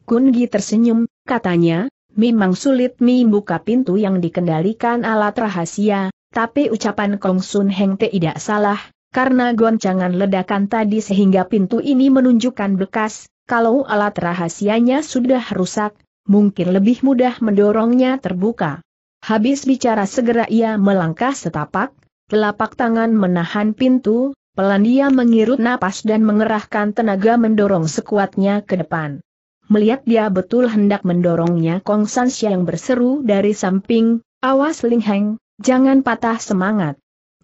Kungi tersenyum, katanya, memang sulit membuka pintu yang dikendalikan alat rahasia, tapi ucapan Kong Sun Heng tidak salah, karena goncangan ledakan tadi sehingga pintu ini menunjukkan bekas, kalau alat rahasianya sudah rusak, mungkin lebih mudah mendorongnya terbuka. Habis bicara segera ia melangkah setapak, telapak tangan menahan pintu, pelan dia mengirut napas dan mengerahkan tenaga mendorong sekuatnya ke depan. Melihat dia betul hendak mendorongnya Kong San yang berseru dari samping, awas Ling Heng, jangan patah semangat.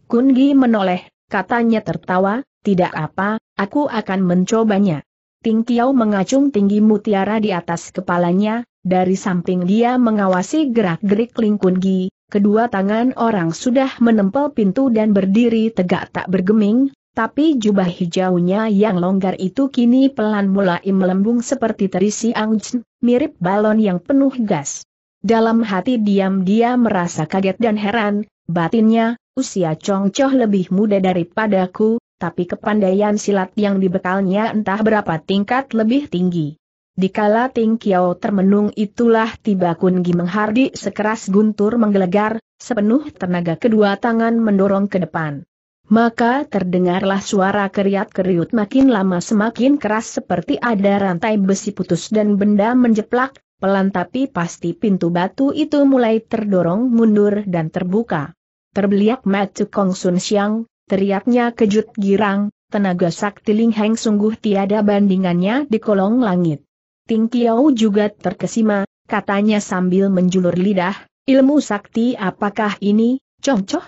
Kun Gi menoleh, katanya tertawa, tidak apa, aku akan mencobanya. Ting Kiao mengacung tinggi mutiara di atas kepalanya, dari samping dia mengawasi gerak-gerik Lingkun Gi, kedua tangan orang sudah menempel pintu dan berdiri tegak tak bergeming, tapi jubah hijaunya yang longgar itu kini pelan mulai melembung seperti terisi angin, mirip balon yang penuh gas. Dalam hati diam dia merasa kaget dan heran, batinnya, usia Chong Choh lebih muda daripadaku, tapi kepandaian silat yang dibekalnya entah berapa tingkat lebih tinggi. Dikala Ting Kiao termenung itulah tiba Kun Gi menghardi sekeras guntur menggelegar, sepenuh tenaga kedua tangan mendorong ke depan. Maka terdengarlah suara keriat-keriut makin lama semakin keras seperti ada rantai besi putus dan benda menjeplak, pelan tapi pasti pintu batu itu mulai terdorong mundur dan terbuka. Terbeliak Matu Kong Sun Siang, teriaknya kejut girang, tenaga sakti Ling Heng sungguh tiada bandingannya di kolong langit. Ting Kiao juga terkesima, katanya sambil menjulur lidah, ilmu sakti apakah ini, congcoh?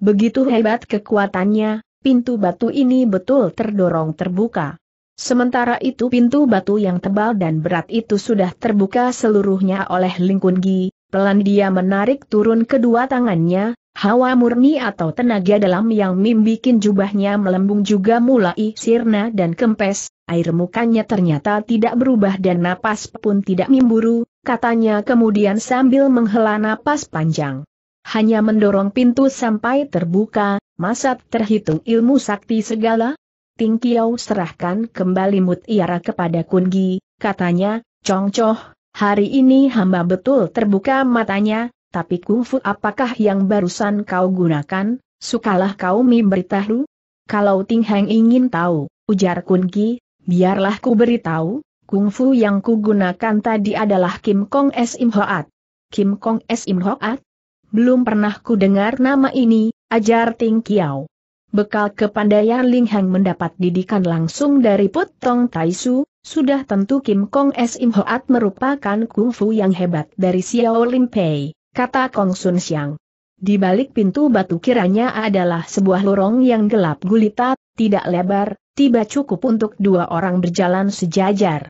Begitu hebat kekuatannya, pintu batu ini betul terdorong terbuka. Sementara itu pintu batu yang tebal dan berat itu sudah terbuka seluruhnya oleh Ling Kun Gi, Pelan dia menarik turun kedua tangannya, hawa murni atau tenaga dalam yang Mim jubahnya melembung juga mulai sirna dan kempes, air mukanya ternyata tidak berubah dan napas pun tidak mimburu, katanya kemudian sambil menghela napas panjang. Hanya mendorong pintu sampai terbuka, masat terhitung ilmu sakti segala? Ting Kiao serahkan kembali mutiara kepada Kungi, katanya, Congcoh, Hari ini hamba betul terbuka matanya, tapi kungfu apakah yang barusan kau gunakan, sukalah kau memberitahu? Kalau Ting Heng ingin tahu, ujar Kunki, biarlah ku beritahu, kungfu yang ku gunakan tadi adalah Kim Kong Im Hoat. Kim Kong Im Hoat? Belum pernah ku dengar nama ini, ajar Ting Kiao. Bekal kepandaian Ling Heng mendapat didikan langsung dari Put Tong Taisu, sudah tentu Kim Kong Im Hoat merupakan kungfu yang hebat dari Xiao Lim Pei, kata Kong Sun Xiang. Di balik pintu batu kiranya adalah sebuah lorong yang gelap gulita, tidak lebar, tiba cukup untuk dua orang berjalan sejajar.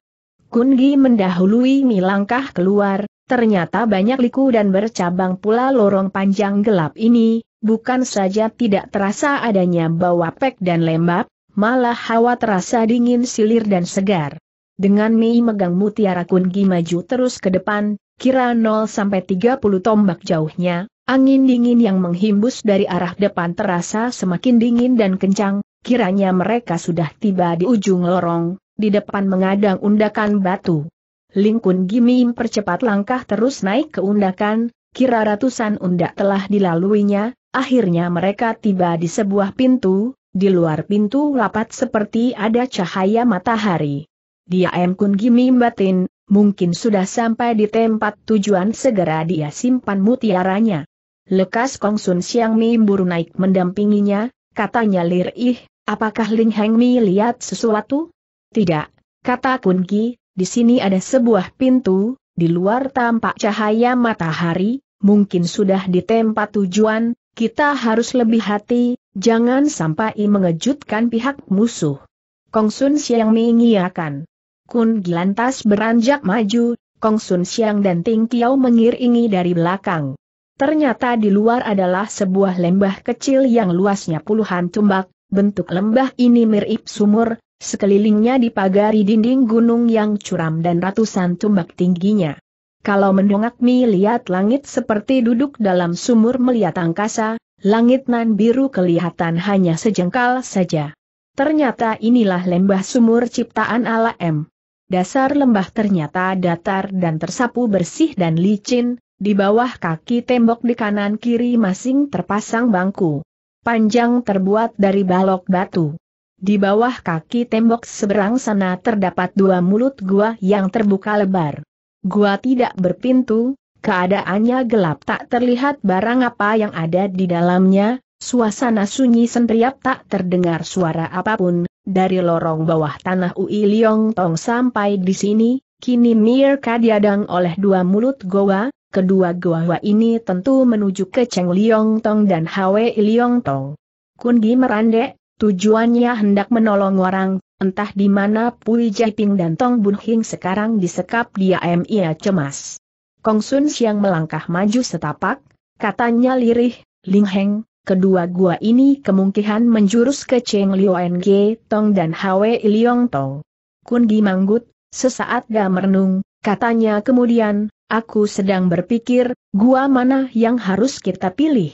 Kun Gi mendahului Mi langkah keluar, ternyata banyak liku dan bercabang pula lorong panjang gelap ini, bukan saja tidak terasa adanya bau apek dan lembab, malah hawa terasa dingin silir dan segar. Dengan Mei megang mutiara kungi maju terus ke depan, kira 0-30 tombak jauhnya, angin dingin yang menghimbus dari arah depan terasa semakin dingin dan kencang, kiranya mereka sudah tiba di ujung lorong, di depan mengadang undakan batu. Lingkun Gimi percepat langkah terus naik ke undakan, kira ratusan undak telah dilaluinya, akhirnya mereka tiba di sebuah pintu, di luar pintu lapat seperti ada cahaya matahari. Dia M. Kun Gimi batin, mungkin sudah sampai di tempat tujuan segera dia simpan mutiaranya. Lekas Kong Sun Siang Mi buru naik mendampinginya, katanya Lir Ih, apakah Ling Heng Mi lihat sesuatu? Tidak, kata Kun Gi, di sini ada sebuah pintu, di luar tampak cahaya matahari, mungkin sudah di tempat tujuan, kita harus lebih hati, jangan sampai mengejutkan pihak musuh. Kong Sun Siang mengiakan. Kun Gilantas beranjak maju, Kong Sun Siang dan Ting Kiao mengiringi dari belakang. Ternyata di luar adalah sebuah lembah kecil yang luasnya puluhan tumbak, bentuk lembah ini mirip sumur, sekelilingnya dipagari dinding gunung yang curam dan ratusan tumbak tingginya. Kalau mendongak melihat langit seperti duduk dalam sumur melihat angkasa, langit nan biru kelihatan hanya sejengkal saja. Ternyata inilah lembah sumur ciptaan ala M dasar lembah ternyata datar dan tersapu bersih dan licin, di bawah kaki tembok di kanan kiri masing terpasang bangku. Panjang terbuat dari balok batu. Di bawah kaki tembok seberang sana terdapat dua mulut gua yang terbuka lebar. Gua tidak berpintu, keadaannya gelap tak terlihat barang apa yang ada di dalamnya, suasana sunyi sendiriap tak terdengar suara apapun, dari lorong bawah tanah Ui Liong Tong sampai di sini, kini Mirka diadang oleh dua mulut goa, kedua goa ini tentu menuju ke Cheng Liong Tong dan Hwe Liong Tong. Gi merandek, tujuannya hendak menolong orang, entah di mana Pui Jaiping dan Tong Bun Hing sekarang disekap dia Mia cemas. Kong Sun Siang melangkah maju setapak, katanya lirih, Ling Heng, kedua gua ini kemungkinan menjurus ke Cheng Liuen Ge Tong dan Hwe Liong Tong. Kundi manggut, sesaat gak merenung, katanya kemudian, aku sedang berpikir, gua mana yang harus kita pilih?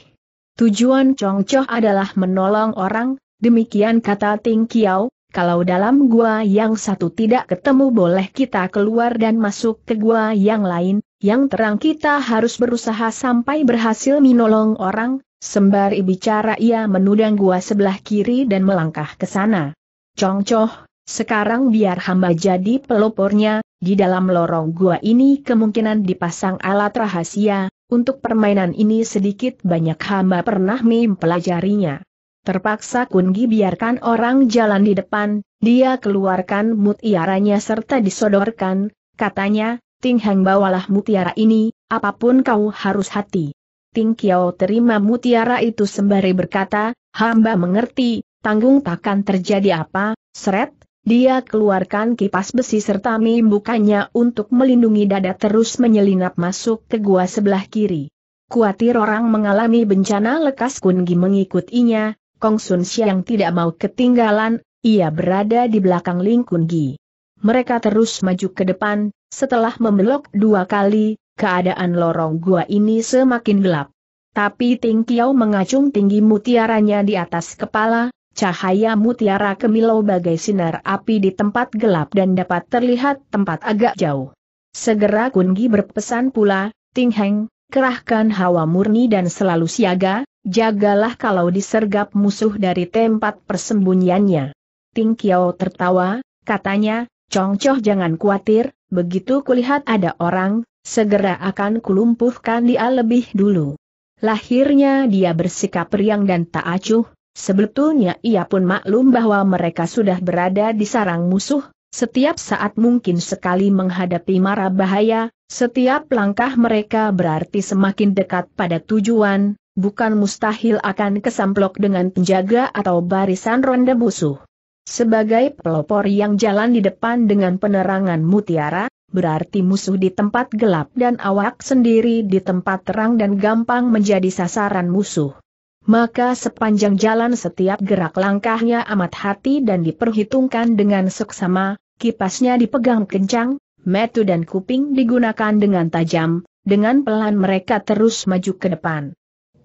Tujuan Chong Choh adalah menolong orang, demikian kata Ting Kiao, kalau dalam gua yang satu tidak ketemu boleh kita keluar dan masuk ke gua yang lain, yang terang kita harus berusaha sampai berhasil menolong orang, Sembari bicara ia menudang gua sebelah kiri dan melangkah ke sana. Congcoh, sekarang biar hamba jadi pelopornya, di dalam lorong gua ini kemungkinan dipasang alat rahasia, untuk permainan ini sedikit banyak hamba pernah mempelajarinya. Terpaksa Kungi biarkan orang jalan di depan, dia keluarkan mutiaranya serta disodorkan, katanya, Ting Hang bawalah mutiara ini, apapun kau harus hati. Ting Kiao terima mutiara itu sembari berkata, hamba mengerti, tanggung takkan terjadi apa, seret, dia keluarkan kipas besi serta membukanya untuk melindungi dada terus menyelinap masuk ke gua sebelah kiri. Kuatir orang mengalami bencana lekas Gi mengikutinya, Kong Sun Siang tidak mau ketinggalan, ia berada di belakang Ling Gi. Mereka terus maju ke depan, setelah membelok dua kali, keadaan lorong gua ini semakin gelap. Tapi Ting Kiao mengacung tinggi mutiaranya di atas kepala, cahaya mutiara kemilau bagai sinar api di tempat gelap dan dapat terlihat tempat agak jauh. Segera Kun berpesan pula, Ting Heng, kerahkan hawa murni dan selalu siaga, jagalah kalau disergap musuh dari tempat persembunyiannya. Ting Kiao tertawa, katanya, Chong Choh jangan khawatir, begitu kulihat ada orang, Segera akan kulumpuhkan dia lebih dulu. Lahirnya dia bersikap riang dan tak acuh, sebetulnya ia pun maklum bahwa mereka sudah berada di sarang musuh, setiap saat mungkin sekali menghadapi mara bahaya, setiap langkah mereka berarti semakin dekat pada tujuan, bukan mustahil akan kesamplok dengan penjaga atau barisan ronde musuh. Sebagai pelopor yang jalan di depan dengan penerangan mutiara, berarti musuh di tempat gelap dan awak sendiri di tempat terang dan gampang menjadi sasaran musuh. Maka sepanjang jalan setiap gerak langkahnya amat hati dan diperhitungkan dengan seksama, kipasnya dipegang kencang, metu dan kuping digunakan dengan tajam, dengan pelan mereka terus maju ke depan.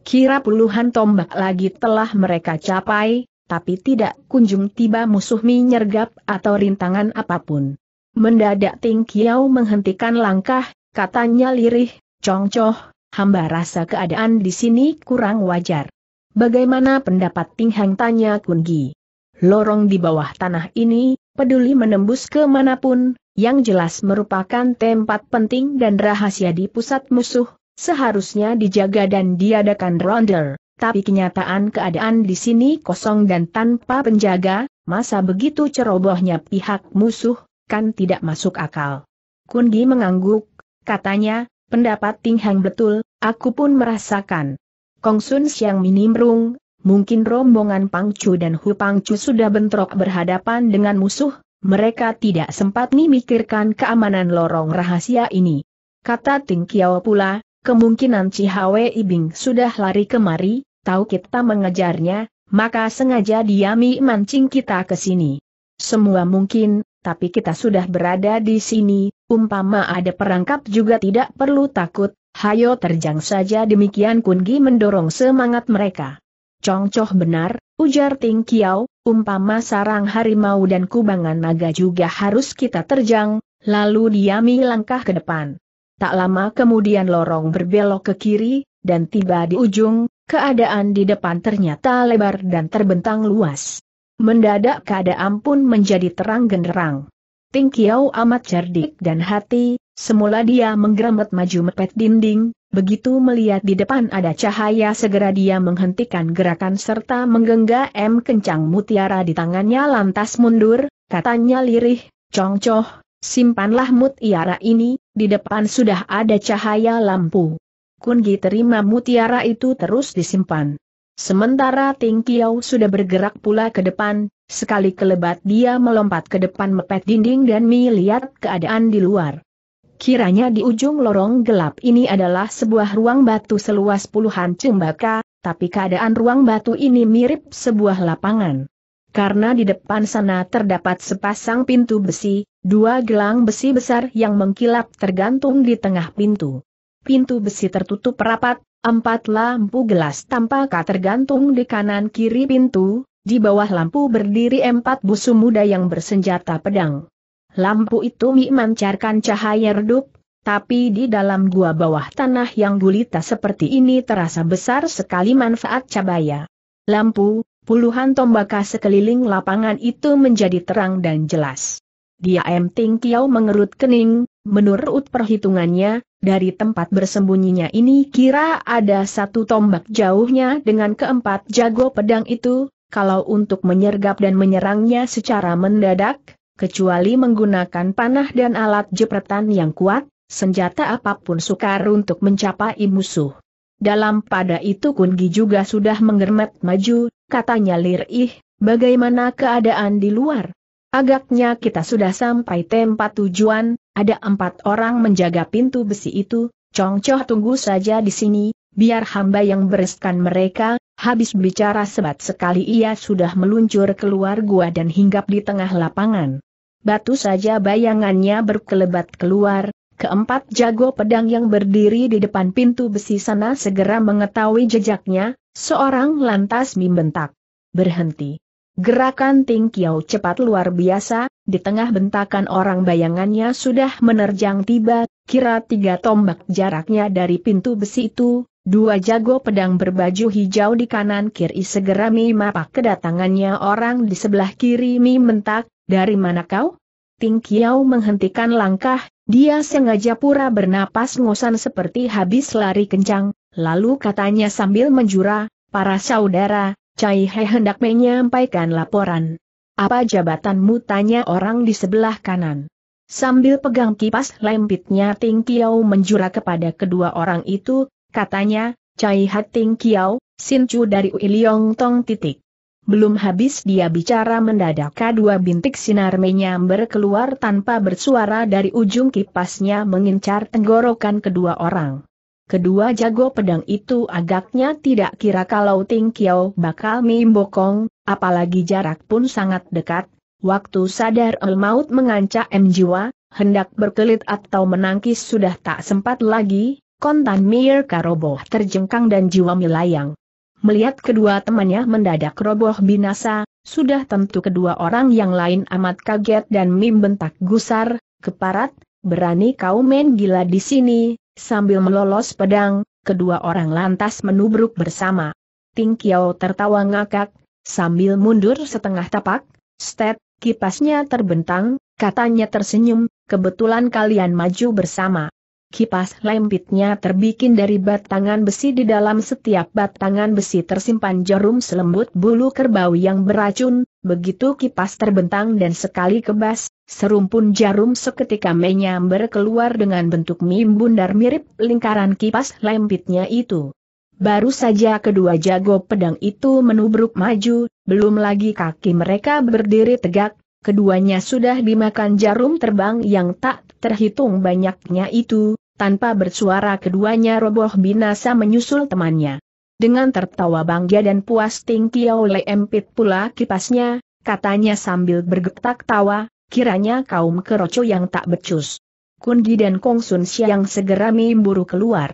Kira puluhan tombak lagi telah mereka capai, tapi tidak kunjung tiba musuh menyergap atau rintangan apapun. Mendadak Ting Kiao menghentikan langkah, katanya lirih, congcoh, hamba rasa keadaan di sini kurang wajar. Bagaimana pendapat Ting Hang tanya Kun Gi? Lorong di bawah tanah ini, peduli menembus ke manapun, yang jelas merupakan tempat penting dan rahasia di pusat musuh, seharusnya dijaga dan diadakan ronder. Tapi kenyataan keadaan di sini kosong dan tanpa penjaga, masa begitu cerobohnya pihak musuh, kan tidak masuk akal. Kundi mengangguk, katanya, pendapat Ting Hang betul, aku pun merasakan. Kongsun Siang minimrung, mungkin rombongan Pangcu dan Hu Pangcu sudah bentrok berhadapan dengan musuh, mereka tidak sempat memikirkan keamanan lorong rahasia ini. Kata Ting Kiao pula, kemungkinan Hwe Ibing sudah lari kemari, tahu kita mengejarnya, maka sengaja diami mancing kita ke sini. Semua mungkin, tapi kita sudah berada di sini, umpama ada perangkap juga tidak perlu takut, hayo terjang saja demikian Kungi mendorong semangat mereka. Congcoh benar, ujar Ting Kiao, umpama sarang harimau dan kubangan naga juga harus kita terjang, lalu diami langkah ke depan. Tak lama kemudian lorong berbelok ke kiri, dan tiba di ujung, keadaan di depan ternyata lebar dan terbentang luas. Mendadak keadaan pun menjadi terang genderang. Ting Kiao amat cerdik dan hati, semula dia menggeramet maju mepet dinding, begitu melihat di depan ada cahaya segera dia menghentikan gerakan serta menggenggam kencang mutiara di tangannya lantas mundur, katanya lirih, congcoh, simpanlah mutiara ini, di depan sudah ada cahaya lampu. Kungi terima mutiara itu terus disimpan. Sementara Ting Kiao sudah bergerak pula ke depan, sekali kelebat dia melompat ke depan mepet dinding dan melihat keadaan di luar. Kiranya di ujung lorong gelap ini adalah sebuah ruang batu seluas puluhan cembaka, tapi keadaan ruang batu ini mirip sebuah lapangan. Karena di depan sana terdapat sepasang pintu besi, dua gelang besi besar yang mengkilap tergantung di tengah pintu pintu besi tertutup rapat, empat lampu gelas tampak tergantung di kanan-kiri pintu, di bawah lampu berdiri empat busu muda yang bersenjata pedang. Lampu itu memancarkan cahaya redup, tapi di dalam gua bawah tanah yang gulita seperti ini terasa besar sekali manfaat cabaya. Lampu, puluhan tombaka sekeliling lapangan itu menjadi terang dan jelas. Dia M. Ting Kiao mengerut kening, menurut perhitungannya, dari tempat bersembunyinya ini kira ada satu tombak jauhnya dengan keempat jago pedang itu, kalau untuk menyergap dan menyerangnya secara mendadak, kecuali menggunakan panah dan alat jepretan yang kuat, senjata apapun sukar untuk mencapai musuh. Dalam pada itu Kungi juga sudah menggermet maju, katanya lirih, bagaimana keadaan di luar? Agaknya kita sudah sampai tempat tujuan, ada empat orang menjaga pintu besi itu, Congcoh tunggu saja di sini, biar hamba yang bereskan mereka, habis bicara sebat sekali ia sudah meluncur keluar gua dan hinggap di tengah lapangan. Batu saja bayangannya berkelebat keluar, keempat jago pedang yang berdiri di depan pintu besi sana segera mengetahui jejaknya, seorang lantas membentak. Berhenti. Gerakan Ting Kiao cepat luar biasa, di tengah bentakan orang bayangannya sudah menerjang tiba, kira tiga tombak jaraknya dari pintu besi itu, dua jago pedang berbaju hijau di kanan kiri segera Mi mapak kedatangannya orang di sebelah kiri Mi mentak, dari mana kau? Ting Kiao menghentikan langkah, dia sengaja pura bernapas ngosan seperti habis lari kencang, lalu katanya sambil menjura, para saudara, Cai He hendak menyampaikan laporan. Apa jabatanmu tanya orang di sebelah kanan. Sambil pegang kipas lempitnya Ting Kiao menjura kepada kedua orang itu, katanya, Cai He Ting Kiao, Sin Chu dari Uiliong Tong titik. Belum habis dia bicara mendadak kedua bintik sinar menyamber keluar tanpa bersuara dari ujung kipasnya mengincar tenggorokan kedua orang. Kedua jago pedang itu agaknya tidak kira kalau Ting Kiao bakal membokong, apalagi jarak pun sangat dekat. Waktu sadar el maut mengancam jiwa, hendak berkelit atau menangkis sudah tak sempat lagi, kontan Mir Karoboh terjengkang dan jiwa melayang. Melihat kedua temannya mendadak roboh binasa, sudah tentu kedua orang yang lain amat kaget dan membentak gusar, keparat, berani kau main gila di sini, Sambil melolos pedang, kedua orang lantas menubruk bersama. Ting Kiao tertawa ngakak, sambil mundur setengah tapak, stet, kipasnya terbentang, katanya tersenyum, kebetulan kalian maju bersama. Kipas lempitnya terbikin dari batangan besi di dalam setiap batangan besi tersimpan jarum selembut bulu kerbau yang beracun, begitu kipas terbentang dan sekali kebas, serumpun jarum seketika menyambar keluar dengan bentuk mim bundar mirip lingkaran kipas lempitnya itu. Baru saja kedua jago pedang itu menubruk maju, belum lagi kaki mereka berdiri tegak, keduanya sudah dimakan jarum terbang yang tak terhitung banyaknya itu, tanpa bersuara keduanya roboh binasa menyusul temannya. Dengan tertawa bangga dan puas Ting oleh empit pula kipasnya, katanya sambil bergetak tawa, kiranya kaum keroco yang tak becus. Kundi dan Kong Sun Siang segera memburu keluar.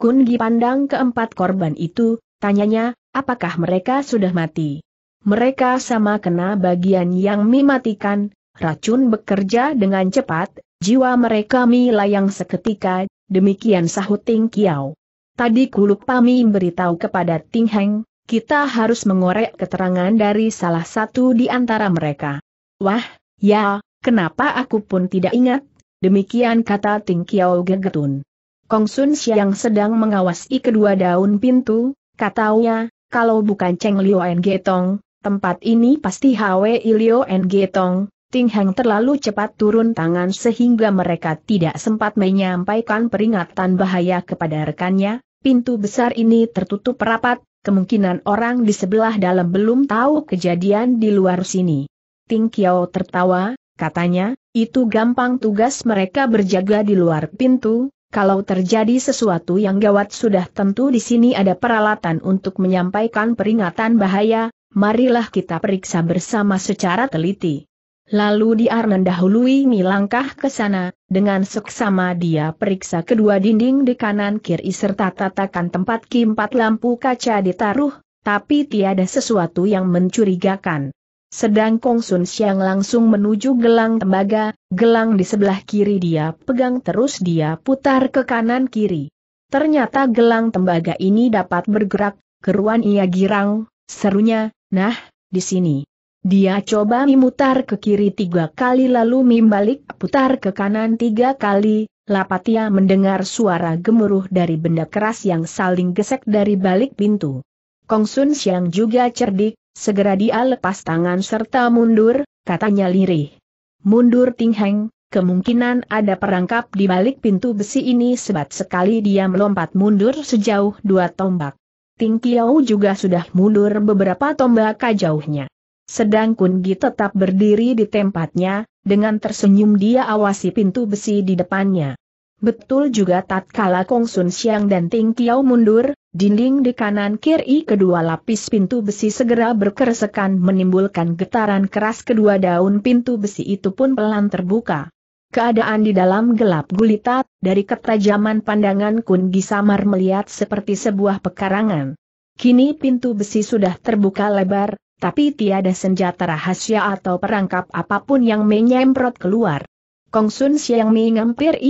Kundi pandang keempat korban itu, tanyanya, apakah mereka sudah mati? Mereka sama kena bagian yang mematikan, racun bekerja dengan cepat, Jiwa mereka melayang seketika, demikian sahut Ting Kiao. Tadi Kuluk Pami beritahu kepada Ting Heng, kita harus mengorek keterangan dari salah satu di antara mereka. Wah, ya, kenapa aku pun tidak ingat? Demikian kata Ting Kiao Gegetun. Kong Sun Siang sedang mengawasi kedua daun pintu, katanya, kalau bukan Cheng Liu En Getong, tempat ini pasti Hwe Ilio En Getong, Ting Heng terlalu cepat turun tangan sehingga mereka tidak sempat menyampaikan peringatan bahaya kepada rekannya, pintu besar ini tertutup rapat, kemungkinan orang di sebelah dalam belum tahu kejadian di luar sini. Ting Kiao tertawa, katanya, itu gampang tugas mereka berjaga di luar pintu, kalau terjadi sesuatu yang gawat sudah tentu di sini ada peralatan untuk menyampaikan peringatan bahaya, marilah kita periksa bersama secara teliti. Lalu di mendahului milangkah langkah ke sana, dengan seksama dia periksa kedua dinding di kanan kiri serta tatakan tempat keempat lampu kaca ditaruh, tapi tiada sesuatu yang mencurigakan. Sedang Kong Sun Siang langsung menuju gelang tembaga, gelang di sebelah kiri dia pegang terus dia putar ke kanan kiri. Ternyata gelang tembaga ini dapat bergerak, keruan ia girang, serunya, nah, di sini. Dia coba memutar ke kiri tiga kali lalu membalik putar ke kanan tiga kali, Lapatia mendengar suara gemuruh dari benda keras yang saling gesek dari balik pintu. Kong Sun Siang juga cerdik, segera dia lepas tangan serta mundur, katanya lirih. Mundur Ting Heng, kemungkinan ada perangkap di balik pintu besi ini sebat sekali dia melompat mundur sejauh dua tombak. Ting Kiao juga sudah mundur beberapa tombak jauhnya. Sedang Kungi tetap berdiri di tempatnya, dengan tersenyum dia awasi pintu besi di depannya. Betul juga tatkala Kong Sun Siang dan Ting Kiao mundur, dinding di kanan kiri kedua lapis pintu besi segera berkeresekan menimbulkan getaran keras kedua daun pintu besi itu pun pelan terbuka. Keadaan di dalam gelap gulita, dari ketajaman pandangan Kun samar melihat seperti sebuah pekarangan. Kini pintu besi sudah terbuka lebar, tapi tiada senjata rahasia atau perangkap apapun yang menyemprot keluar. Kong Sun Siang I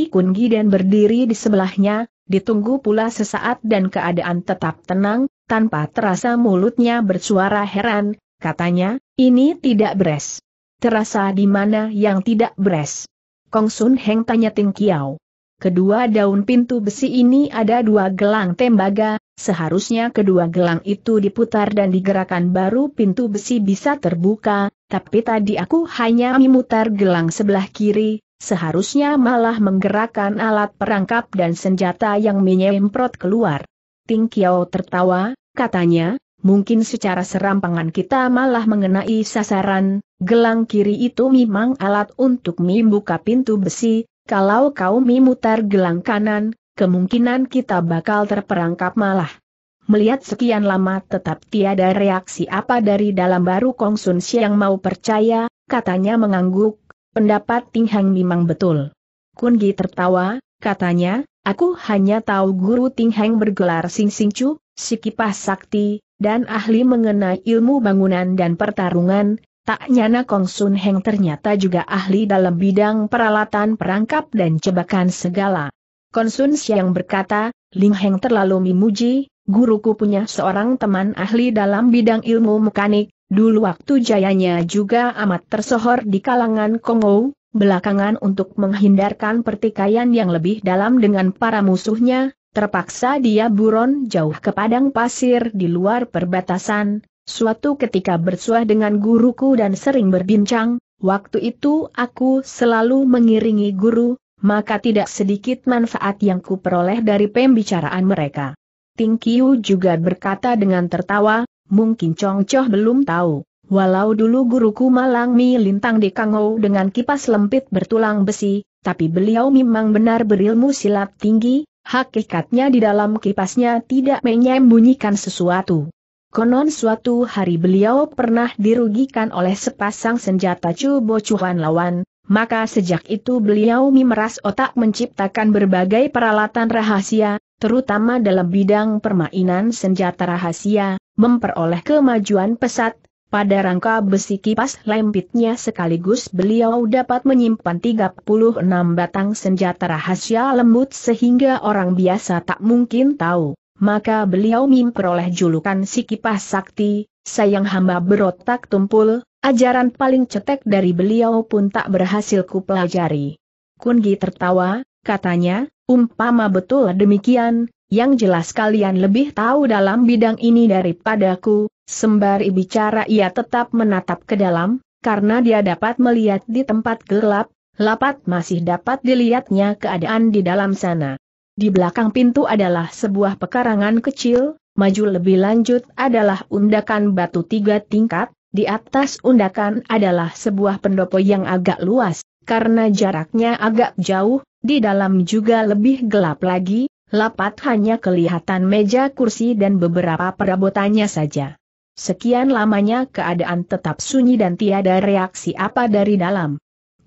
Ikun Gi dan berdiri di sebelahnya, ditunggu pula sesaat dan keadaan tetap tenang, tanpa terasa mulutnya bersuara heran, katanya, ini tidak beres. Terasa di mana yang tidak beres? Kong Sun Heng tanya Ting Kiao. Kedua daun pintu besi ini ada dua gelang tembaga, Seharusnya kedua gelang itu diputar dan digerakkan baru pintu besi bisa terbuka, tapi tadi aku hanya memutar gelang sebelah kiri, seharusnya malah menggerakkan alat perangkap dan senjata yang menyemprot keluar. Ting Kiao tertawa, katanya, mungkin secara serampangan kita malah mengenai sasaran, gelang kiri itu memang alat untuk membuka pintu besi, kalau kau memutar gelang kanan, kemungkinan kita bakal terperangkap malah. Melihat sekian lama tetap tiada reaksi apa dari dalam baru Kong Sun yang mau percaya, katanya mengangguk, pendapat Ting Hang memang betul. Kun Gi tertawa, katanya, aku hanya tahu guru Ting Hang bergelar Sing Sing Chu, si sakti, dan ahli mengenai ilmu bangunan dan pertarungan, tak nyana Kong Sun Heng ternyata juga ahli dalam bidang peralatan perangkap dan jebakan segala. Konsun Siang berkata, Ling Heng terlalu memuji, guruku punya seorang teman ahli dalam bidang ilmu mekanik, dulu waktu jayanya juga amat tersohor di kalangan Kongo, belakangan untuk menghindarkan pertikaian yang lebih dalam dengan para musuhnya, terpaksa dia buron jauh ke padang pasir di luar perbatasan, suatu ketika bersuah dengan guruku dan sering berbincang, waktu itu aku selalu mengiringi guru, maka tidak sedikit manfaat yang kuperoleh dari pembicaraan mereka. Ting Kiu juga berkata dengan tertawa, mungkin Chong Choh belum tahu. Walau dulu guruku Malang Mi Lintang di Kangou dengan kipas lempit bertulang besi, tapi beliau memang benar berilmu silat tinggi, hakikatnya di dalam kipasnya tidak menyembunyikan sesuatu. Konon suatu hari beliau pernah dirugikan oleh sepasang senjata cubo cuhan lawan, maka sejak itu beliau memeras otak menciptakan berbagai peralatan rahasia, terutama dalam bidang permainan senjata rahasia, memperoleh kemajuan pesat, pada rangka besi kipas lempitnya sekaligus beliau dapat menyimpan 36 batang senjata rahasia lembut sehingga orang biasa tak mungkin tahu maka beliau memperoleh julukan si kipas sakti, sayang hamba berotak tumpul, ajaran paling cetek dari beliau pun tak berhasil kupelajari. Kungi tertawa, katanya, umpama betul demikian, yang jelas kalian lebih tahu dalam bidang ini daripadaku, sembari bicara ia tetap menatap ke dalam, karena dia dapat melihat di tempat gelap, lapat masih dapat dilihatnya keadaan di dalam sana. Di belakang pintu adalah sebuah pekarangan kecil, maju lebih lanjut adalah undakan batu tiga tingkat, di atas undakan adalah sebuah pendopo yang agak luas, karena jaraknya agak jauh, di dalam juga lebih gelap lagi, lapat hanya kelihatan meja kursi dan beberapa perabotannya saja. Sekian lamanya keadaan tetap sunyi dan tiada reaksi apa dari dalam.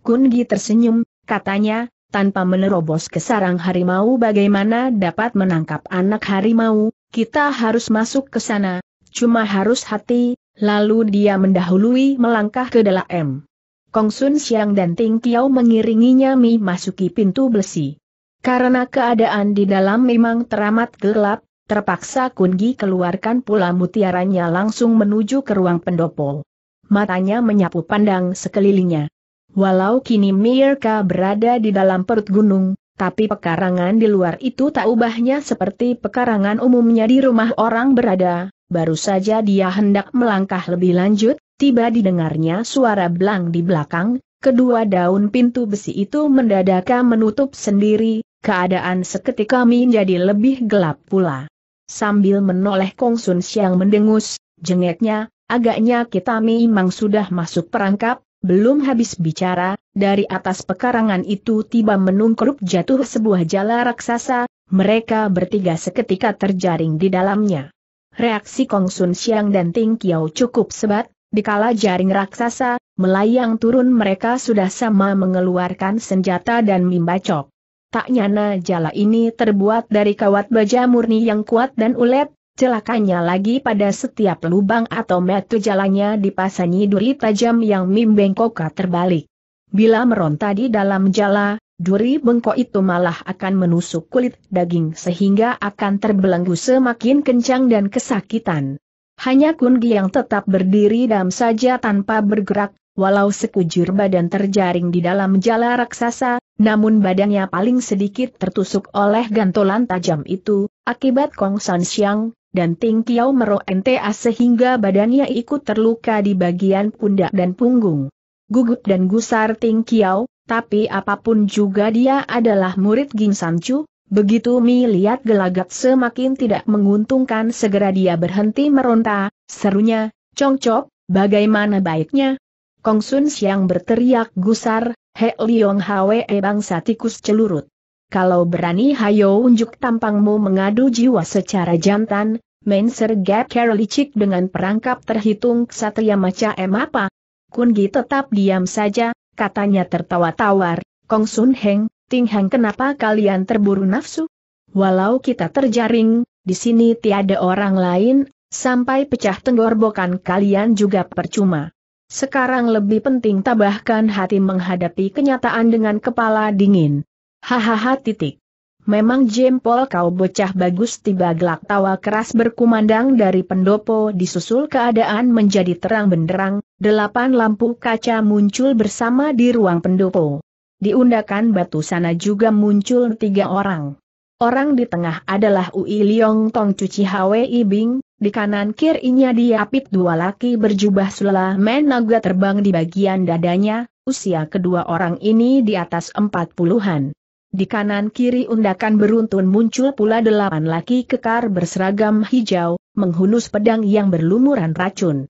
Kungi tersenyum, katanya, tanpa menerobos ke sarang harimau bagaimana dapat menangkap anak harimau, kita harus masuk ke sana, cuma harus hati, lalu dia mendahului melangkah ke dalam. Kong Sun Siang dan Ting Tiao mengiringinya Mi masuki pintu besi. Karena keadaan di dalam memang teramat gelap, terpaksa Kungi keluarkan pula mutiaranya langsung menuju ke ruang pendopo. Matanya menyapu pandang sekelilingnya. Walau kini Mirka berada di dalam perut gunung, tapi pekarangan di luar itu tak ubahnya seperti pekarangan umumnya di rumah orang berada, baru saja dia hendak melangkah lebih lanjut, tiba didengarnya suara belang di belakang, kedua daun pintu besi itu mendadak menutup sendiri, keadaan seketika menjadi lebih gelap pula. Sambil menoleh Kong Sun Siang mendengus, jengeknya, agaknya kita memang sudah masuk perangkap, belum habis bicara, dari atas pekarangan itu tiba menungkrup jatuh sebuah jala raksasa, mereka bertiga seketika terjaring di dalamnya. Reaksi Kong Sun Siang dan Ting Kiao cukup sebat, dikala jaring raksasa, melayang turun mereka sudah sama mengeluarkan senjata dan mimbacok. Tak nyana jala ini terbuat dari kawat baja murni yang kuat dan ulet, Celakanya lagi pada setiap lubang atau metu jalannya dipasangi duri tajam yang membengkokka terbalik. Bila meronta di dalam jala, duri bengkok itu malah akan menusuk kulit daging sehingga akan terbelenggu semakin kencang dan kesakitan. Hanya Kungi yang tetap berdiri dam saja tanpa bergerak, walau sekujur badan terjaring di dalam jala raksasa, namun badannya paling sedikit tertusuk oleh gantolan tajam itu, akibat Kong San Xiang, dan Ting Kiao meroenteas sehingga badannya ikut terluka di bagian pundak dan punggung. Gugup dan gusar Ting Kiao, tapi apapun juga dia adalah murid Ging Chu. begitu Mi lihat gelagat semakin tidak menguntungkan segera dia berhenti meronta, serunya, Chong Congcok, bagaimana baiknya? Kong Sun Siang berteriak gusar, He Liong Hwe eh, bangsa tikus celurut. Kalau berani hayo unjuk tampangmu mengadu jiwa secara jantan, Main sergap licik dengan perangkap terhitung ksatria maca em apa? Kungi tetap diam saja, katanya tertawa tawar, Kong Sun Heng, Ting Heng kenapa kalian terburu nafsu? Walau kita terjaring, di sini tiada orang lain, sampai pecah tenggorbokan kalian juga percuma. Sekarang lebih penting tabahkan hati menghadapi kenyataan dengan kepala dingin. Hahaha titik. Memang jempol kau bocah bagus tiba gelak tawa keras berkumandang dari pendopo disusul keadaan menjadi terang benderang, delapan lampu kaca muncul bersama di ruang pendopo. Di undakan batu sana juga muncul tiga orang. Orang di tengah adalah Ui Liong Tong Cuci Hwi Bing, di kanan kirinya diapit dua laki berjubah men naga terbang di bagian dadanya, usia kedua orang ini di atas empat puluhan. Di kanan kiri undakan beruntun muncul pula delapan laki kekar berseragam hijau, menghunus pedang yang berlumuran racun.